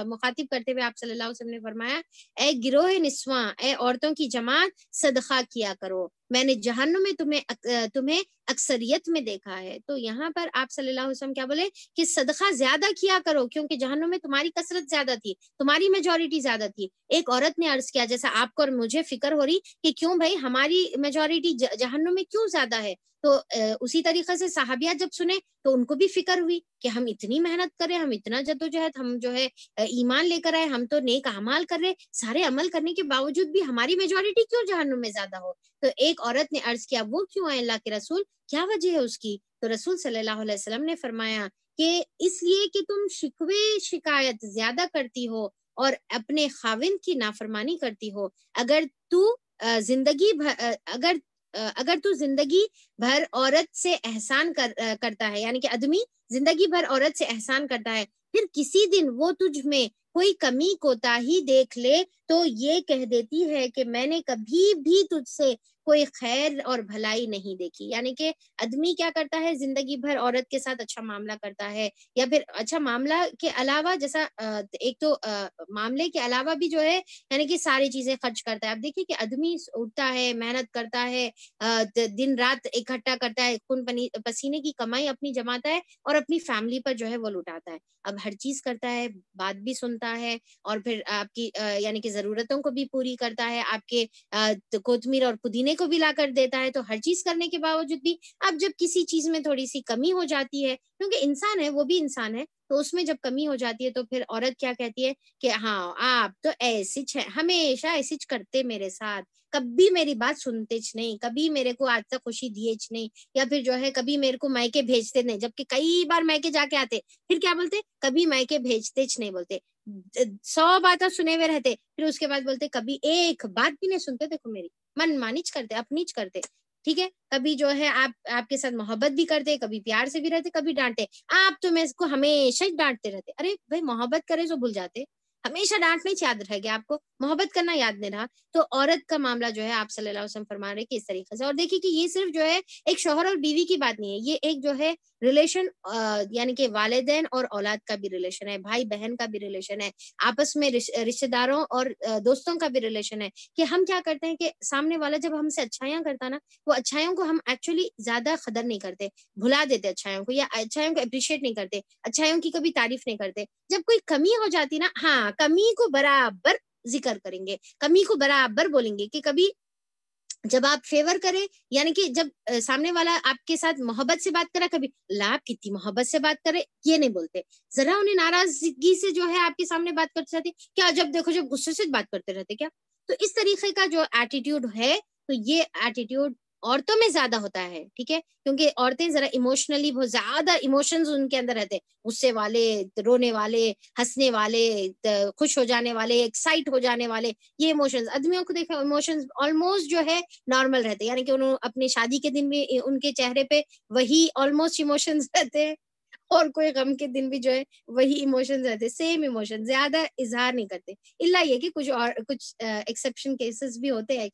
मुखातिब करते हुए आप सल्लल्लाहु अलैहि वसल्लम ने फरमाया ए गिरोह निस्वा ए औरतों की जमात सदका किया करो मैंने जहन में तुम्हें तुम्हें अक्सरियत में देखा है तो यहाँ पर आप सल्लल्लाहु अलैहि वसल्लम क्या बोले कि सदका ज्यादा किया करो क्योंकि जहन्नुम में तुम्हारी कसरत ज्यादा थी तुम्हारी मेजोरिटी ज्यादा थी एक औरत ने अर्ज किया जैसा आपको और मुझे फिक्र हो रही कि क्यों भाई हमारी मेजोरिटी जहन्नुम में क्यों ज्यादा है तो उसी तरीके से साहबिया जब सुने तो उनको भी फिक्र हुई कि हम इतनी मेहनत हैं हम इतना जद्दोजहद हम जो है ईमान लेकर आए हम तो नेक अमाल कर रहे सारे अमल करने के बावजूद भी हमारी मेजोरिटी क्यों जहनुम में ज्यादा हो तो एक एक औरत ने अर्ज किया वो क्यों आए अल्लाह के रसूल क्या वजह है उसकी तो रसूल सल्लल्लाहु अलैहि वसल्लम ने फरमाया कि इसलिए कि तुम शिकवे शिकायत ज्यादा करती हो और अपने खाविंद की नाफरमानी करती हो अगर तू जिंदगी अगर अगर तू जिंदगी भर औरत से एहसान कर, करता है यानी कि आदमी जिंदगी भर औरत से एहसान करता है फिर किसी दिन वो तुझ में कोई कमी कोताही देख ले तो ये कह देती है कि मैंने कभी भी तुझसे कोई खैर और भलाई नहीं देखी यानी कि आदमी क्या करता है जिंदगी भर औरत के साथ अच्छा मामला करता है या फिर अच्छा मामला के अलावा जैसा एक तो मामले के अलावा भी जो है यानी कि सारी चीजें खर्च करता है आप देखिए कि आदमी उठता है मेहनत करता है दिन रात इकट्ठा करता है खून पसीने की कमाई अपनी जमाता है और अपनी फैमिली पर जो है वो लुटाता है अब हर चीज करता है बात भी सुनता है और फिर आपकी यानी कि ज़रूरतों को भी पूरी करता है आपके कोतमीर और पुदीने को भी ला कर देता है तो हर चीज़ करने के बावजूद भी अब जब किसी चीज़ में थोड़ी सी कमी हो जाती है क्योंकि इंसान है वो भी इंसान है तो उसमें जब कमी हो जाती है तो फिर औरत क्या कहती है कि हाँ आप तो ऐसी हमेशा ऐसी करते मेरे साथ कभी मेरी बात सुनते नहीं कभी मेरे को आज तक खुशी दिए नहीं या फिर जो है कभी मेरे को मायके भेजते नहीं जबकि कई बार मायके जाके आते फिर क्या बोलते कभी मायके भेजते नहीं बोलते सौ बात सुने हुए रहते फिर उसके बाद बोलते कभी एक बात भी नहीं सुनते देखो मेरी मन मानिच करते अपनीच करते ठीक है कभी जो है आप आपके साथ मोहब्बत भी करते कभी प्यार से भी रहते कभी डांटते आप तो मैं इसको हमेशा डांटते रहते अरे भाई मोहब्बत करे जो तो भूल जाते हमेशा डांटने से याद रहेगा आपको मोहब्बत करना याद नहीं रहा तो औरत का मामला जो है आप सल्लल्लाहु अलैहि वसल्लम फरमा रहे कि इस तरीके से और देखिए कि ये सिर्फ जो है एक शोहर और बीवी की बात नहीं है ये एक जो है रिलेशन uh, यानी कि वालदेन और औलाद का भी रिलेशन है भाई बहन का भी रिलेशन है आपस में रिश्तेदारों और दोस्तों का भी रिलेशन है कि हम क्या करते हैं कि सामने वाला जब हमसे अच्छाइयाँ करता ना वो अच्छाइयों को हम एक्चुअली ज्यादा खदर नहीं करते भुला देते अच्छाइयों को या अच्छाइयों को अप्रिशिएट नहीं करते अच्छाइयों की कभी तारीफ नहीं करते जब कोई कमी हो जाती ना हाँ कमी को बराबर जिक्र करेंगे कमी को बराबर बोलेंगे कि कभी जब आप फेवर करें यानी कि जब सामने वाला आपके साथ मोहब्बत से बात करा कभी लाभ कितनी मोहब्बत से बात करे ये नहीं बोलते जरा उन्हें नाराजगी से जो है आपके सामने बात करते रहते क्या जब देखो जब गुस्से से बात करते रहते क्या तो इस तरीके का जो एटीट्यूड है तो ये एटीट्यूड औरतों में ज्यादा होता है ठीक है क्योंकि औरतें जरा इमोशनली बहुत ज्यादा इमोशंस उनके अंदर रहते हैं गुस्से वाले रोने वाले हंसने वाले खुश हो जाने वाले एक्साइट हो जाने वाले ये इमोशंस आदमियों को देखें इमोशंस ऑलमोस्ट जो है नॉर्मल रहते हैं यानी कि उन्होंने अपने शादी के दिन भी उनके चेहरे पे वही ऑलमोस्ट इमोशंस रहते हैं और कोई गम के दिन भी जो है वही इमोशंस रहते हैं सेम इमोशन ज्यादा इजहार नहीं करते इला ये कि कुछ और कुछ एक्सेप्शन केसेस भी होते हैं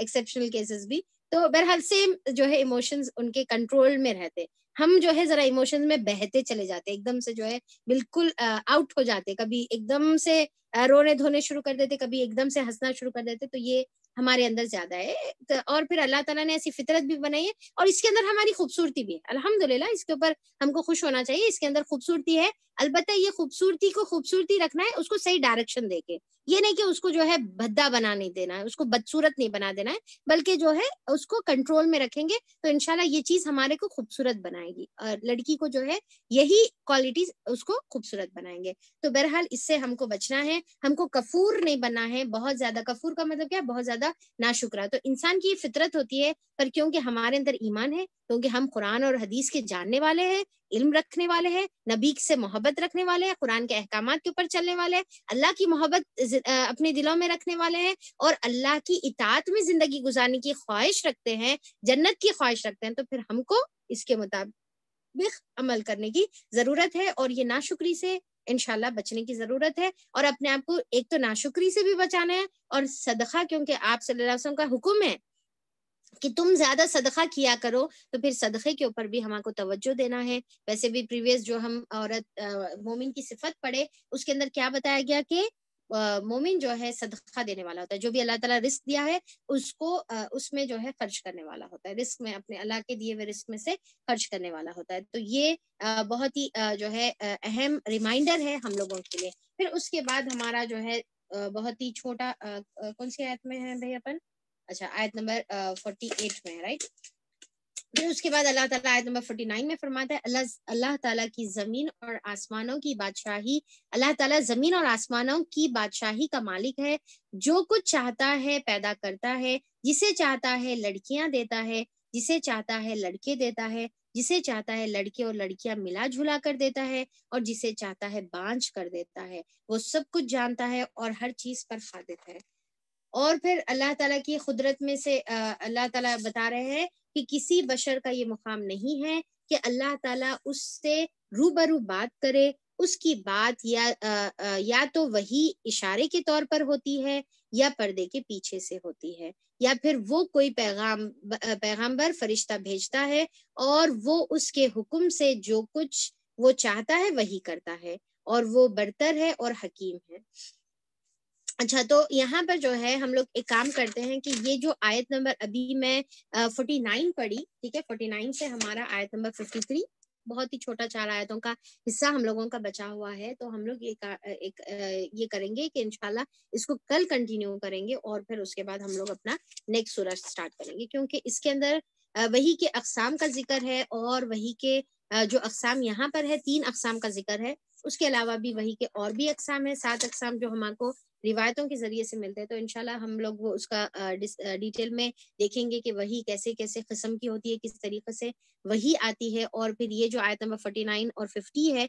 एक्सेप्शनल केसेस भी तो बहरहाल सेम जो है इमोशंस उनके कंट्रोल में रहते हम जो है जरा इमोशंस में बहते चले जाते एकदम से जो है बिल्कुल आउट हो जाते कभी एकदम से रोने धोने शुरू कर देते कभी एकदम से हंसना शुरू कर देते तो ये हमारे अंदर ज्यादा है तो और फिर अल्लाह ताला ने ऐसी फितरत भी बनाई है और इसके अंदर हमारी खूबसूरती भी है अलहमदुल्ला इसके ऊपर हमको खुश होना चाहिए इसके अंदर खूबसूरती है अलबत्त ये खूबसूरती को खूबसूरती रखना है उसको सही डायरेक्शन देके ये नहीं कि उसको जो है भद्दा बना नहीं देना है उसको बदसूरत नहीं बना देना है बल्कि जो है उसको कंट्रोल में रखेंगे तो इनशाला ये चीज हमारे को खूबसूरत बनाएगी और लड़की को जो है यही क्वालिटीज उसको खूबसूरत बनाएंगे तो बहरहाल इससे हमको बचना है हमको कफूर नहीं बनना है बहुत ज्यादा कफूर का मतलब क्या बहुत ज्यादा नाशुकरा तो इंसान की ये फितरत होती है पर क्योंकि हमारे अंदर ईमान है क्योंकि हम कुरान और हदीस के जानने वाले हैं इल्म रखने वाले हैं नबीक से मोहब्बत रखने वाले हैं कुरान के अहकाम के ऊपर चलने वाले हैं अल्लाह की मोहब्बत अपने दिलों में रखने वाले हैं और अल्लाह की इतात में जिंदगी गुजारने की ख्वाहिश रखते हैं जन्नत की ख्वाहिश रखते हैं तो फिर हमको इसके मुताबिक अमल करने की जरूरत है और ये नाशुक्री से इनशाला बचने की जरूरत है और अपने आप को एक तो नाशुक्री से भी बचाना है और सदखा क्योंकि आप सल्लल्लाहु अलैहि वसल्लम का हुक्म है कि तुम ज्यादा सदका किया करो तो फिर सदक़े के ऊपर भी हमारे तवज्जो देना है वैसे भी प्रीवियस जो हम औरत मोमिन की सिफत पढ़े उसके अंदर क्या बताया गया कि मोमिन जो है सदका देने वाला होता है जो भी अल्लाह ताला रिस्क दिया है उसको उसमें जो है खर्च करने वाला होता है रिस्क में अपने अल्लाह के दिए हुए रिस्क में से खर्च करने वाला होता है तो ये बहुत ही जो है अहम रिमाइंडर है हम लोगों के लिए फिर उसके बाद हमारा जो है बहुत ही छोटा कौन सी आयत में है भाई अपन अच्छा आयत नंबर फोर्टी एट में राइट फिर उसके बाद अल्लाह ताला आयत नंबर नाइन में फरमाता है अल्लाह अल्लाह ताला की जमीन और आसमानों की बादशाही अल्लाह ताला जमीन और आसमानों की बादशाही का मालिक है जो कुछ चाहता है पैदा करता है जिसे चाहता है लड़कियां देता है जिसे चाहता है लड़के देता है जिसे चाहता है लड़के और लड़कियां मिला जुला कर देता है और जिसे चाहता है बांझ कर देता है वो सब कुछ जानता है और हर चीज पर देता है और फिर अल्लाह ताला की खुदरत में से अल्लाह ताला बता रहे हैं कि किसी बशर का ये मुकाम नहीं है कि अल्लाह ताला उससे रूबरू बात करे उसकी बात या आ, या तो वही इशारे के तौर पर होती है या पर्दे के पीछे से होती है या फिर वो कोई पैगाम पैगाम्बर फरिश्ता भेजता है और वो उसके हुक्म से जो कुछ वो चाहता है वही करता है और वो बरतर है और हकीम है अच्छा तो यहाँ पर जो है हम लोग एक काम करते हैं कि ये जो आयत नंबर अभी मैं फोर्टी नाइन पढ़ी ठीक है फोर्टी नाइन से हमारा आयत नंबर फिफ्टी थ्री बहुत ही छोटा चार आयतों का हिस्सा हम लोगों का बचा हुआ है तो हम लोग ये एक ये करेंगे कि इनशाला इसको कल कंटिन्यू करेंगे और फिर उसके बाद हम लोग अपना नेक्स्ट सूरज स्टार्ट करेंगे क्योंकि इसके अंदर वही के अकसाम का जिक्र है और वही के जो अकसाम यहाँ पर है तीन अकसाम का जिक्र है उसके अलावा भी वही के और भी अकसाम है सात अकसाम जो हमको रिवायतों के जरिए से मिलते हैं तो इनशाला हम लोग वो उसका डिटेल में देखेंगे कि वही कैसे कैसे किस्म की होती है किस तरीके से वही आती है और फिर ये जो आयत नंबर फोर्टी नाइन और फिफ्टी है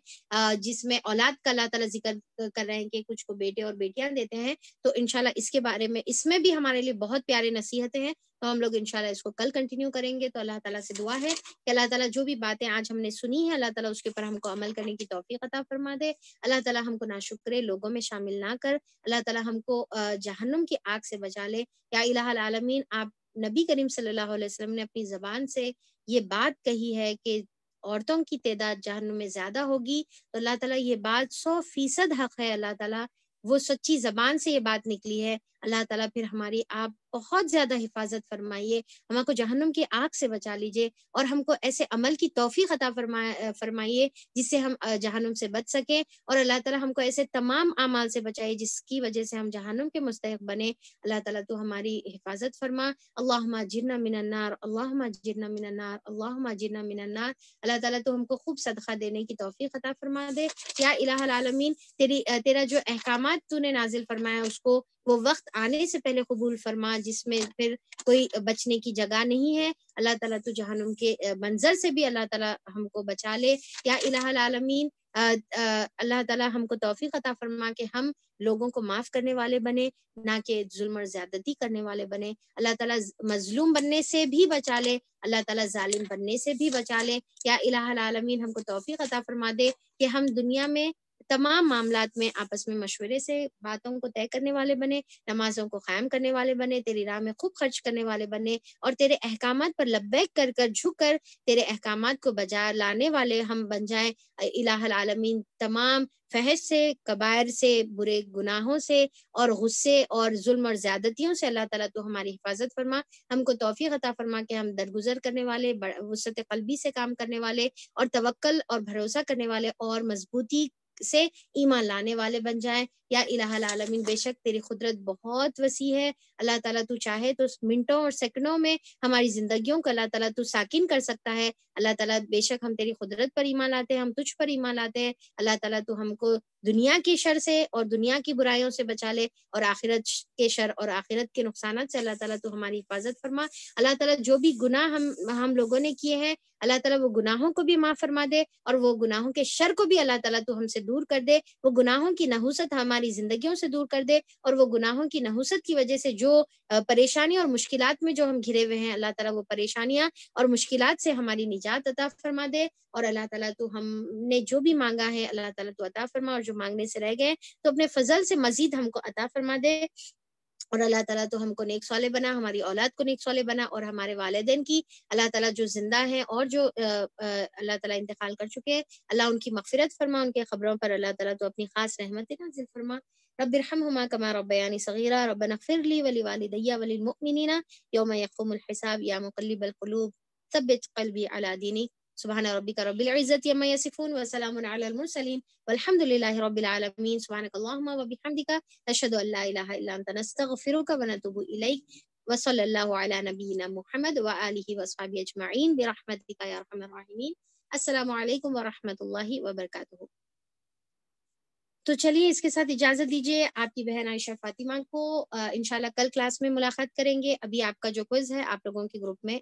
जिसमें औलाद का अल्लाह तला जिक्र कर रहे हैं कि कुछ को बेटे और बेटियां देते हैं तो इनशाला इसके बारे में इसमें भी हमारे लिए बहुत प्यारे नसीहतें हैं तो हम लोग इनशाला इसको कल कंटिन्यू करेंगे तो अल्लाह ताला से दुआ है कि अल्लाह ताला जो भी बातें आज हमने सुनी है अल्लाह ताला उसके ऊपर हमको अमल करने की तोफ़ी अता फरमा दे अल्लाह ताला हमको नाशुक्रे लोगों में शामिल ना कर अल्लाह ताला हमको जहन्नुम की आग से बचा ले या इलामीन आप नबी करीम सल्लल्लाहु अलैहि वसल्लम ने अपनी ज़बान से ये बात कही है कि औरतों की तदाद जहनम में ज़्यादा होगी तो अल्लाह ताला ये बात सौ फीसद हक है अल्लाह ताला वो सच्ची ज़बान से ये बात निकली है अल्लाह ताला फिर हमारी आप बहुत ज्यादा हिफाजत फरमाइए हमको जहनम की आग से बचा लीजिए और हमको ऐसे अमल की तोफ़ी ख़ता फरमा फरमाइए जिससे हम जहनम से बच सकें और अल्लाह ताला हमको ऐसे तमाम अमाल से बचाइए जिसकी वजह से हम जहनम के मुस्तक बने अल्लाह ताला तो हमारी हिफाजत फरमा अल्लाह जिरना मिनन्नार अल्लाह जिरना मिनन्नार अल्लाह जिरना मिनन्नार अल्लाह ताला तो हमको खूब सदका देने की तोफ़ी खता फरमा दे या इलामीन तेरी तेरा जो अहकाम तूने नाजिल फरमाया उसको वो वक्त आने से पहले कबूल फरमा जिसमें फिर कोई बचने की जगह नहीं है अल्लाह ताला तो जहनुम के मंजर से भी अल्लाह ताला हमको बचा ले या इलामीन अल्लाह ताला हमको तोफ़ी अता फरमा के हम लोगों को माफ़ करने वाले बने ना कि जुल्म और ज्यादती करने वाले बने अल्लाह ताला मजलूम बनने से भी बचा ले अल्लाह ताला जालिम बनने से भी बचा ले या इलामीन हमको तोफ़ी अता फरमा दे कि हम दुनिया में तमाम मामला में आपस में मशवरे से बातों को तय करने वाले बने नमाजों को कायम करने वाले बने तेरी राह में खूब खर्च करने वाले बने और तेरे अहकाम पर लब्बैक कर कर झुक कर तेरे अहकाम को बजा लाने वाले हम बन जाए इलामीन तमाम फहज से कबायर से बुरे गुनाहों से और गुस्से और जुल्म और ज्यादतियों से अल्लाह ताला तो हमारी हिफाजत फरमा हमको तोफ़ी अता फरमा के हम दरगुजर करने वाले वसत कलबी से काम करने वाले और तवक्ल और भरोसा करने वाले और मजबूती से ईमान लाने वाले बन जाए या इलामिन बेशक तेरी कुदरत बहुत वसी है अल्लाह ताला तू चाहे तो मिनटों और सेकंडों में हमारी जिंदगियों को अल्लाह ताला तू साकिन कर सकता है अल्लाह ताला बेशक हम तेरी कुदरत पर ईमान लाते हैं हम तुझ पर ईमान लाते हैं अल्लाह ताला तू हमको दुनिया की शर से और दुनिया की बुराइयों से बचा ले और आखिरत के शर और आखिरत के नुकसान से अल्लाह ताला तो हमारी हिफाजत फरमा अल्लाह ताला जो भी गुनाह हम हम लोगों ने किए हैं अल्लाह ताला वो गुनाहों को भी माफ़ फरमा दे और वो गुनाहों के शर को भी अल्लाह ताला तो हमसे दूर कर दे वो गुनाहों की नहूसत हमारी जिंदगियों से दूर कर दे और वो गुनाहों की नहूसत की वजह से जो परेशानी और मुश्किल में जो हम घिरे हुए हैं अल्लाह ताला वो परेशानियां और मुश्किल से हमारी निजात अता फरमा दे और अल्लाह ताला तो हमने जो भी मांगा है अल्लाह ताला तो अता फरमा और जो मांगने से रह गए तो अपने फजल से मजीद हमको अता फरमा दे और अल्लाह ताला तो हमको नेक सौले बना हमारी औलाद को नेक सौले बना और हमारे वालदेन की अल्लाह ताला जो जिंदा हैं और जो अल्लाह ताला इंतकाल कर चुके हैं अल्लाह उनकी मगफिरत फरमा उनके खबरों पर अल्लाह ताला तो अपनी खास रहमत नाजिल फरमा रब हमा कमा रबयानी सगीरा रबन फिरली वली वालदैया वली मुमिनना यौम यकूम हिसाब या मुकल्लिब अलकलूब सब कलबी अला दीनिक سبحان ربك رب العزة يما يصفون وسلام على المرسلين والحمد لله رب العالمين سبحانك اللهم وبحمدك أشهد أن لا إله إلا أنت نستغفرك ونتوب إليك وصلى الله على نبينا محمد وآله وصحبه أجمعين برحمتك يا أرحم الراحمين السلام عليكم ورحمة الله وبركاته تو چلیے اس کے ساتھ اجازت इसके آپ کی بہن عائشہ فاطمہ کو انشاءاللہ کل کلاس میں ملاقات کریں گے ابھی آپ کا جو کوئز ہے آپ لوگوں के گروپ میں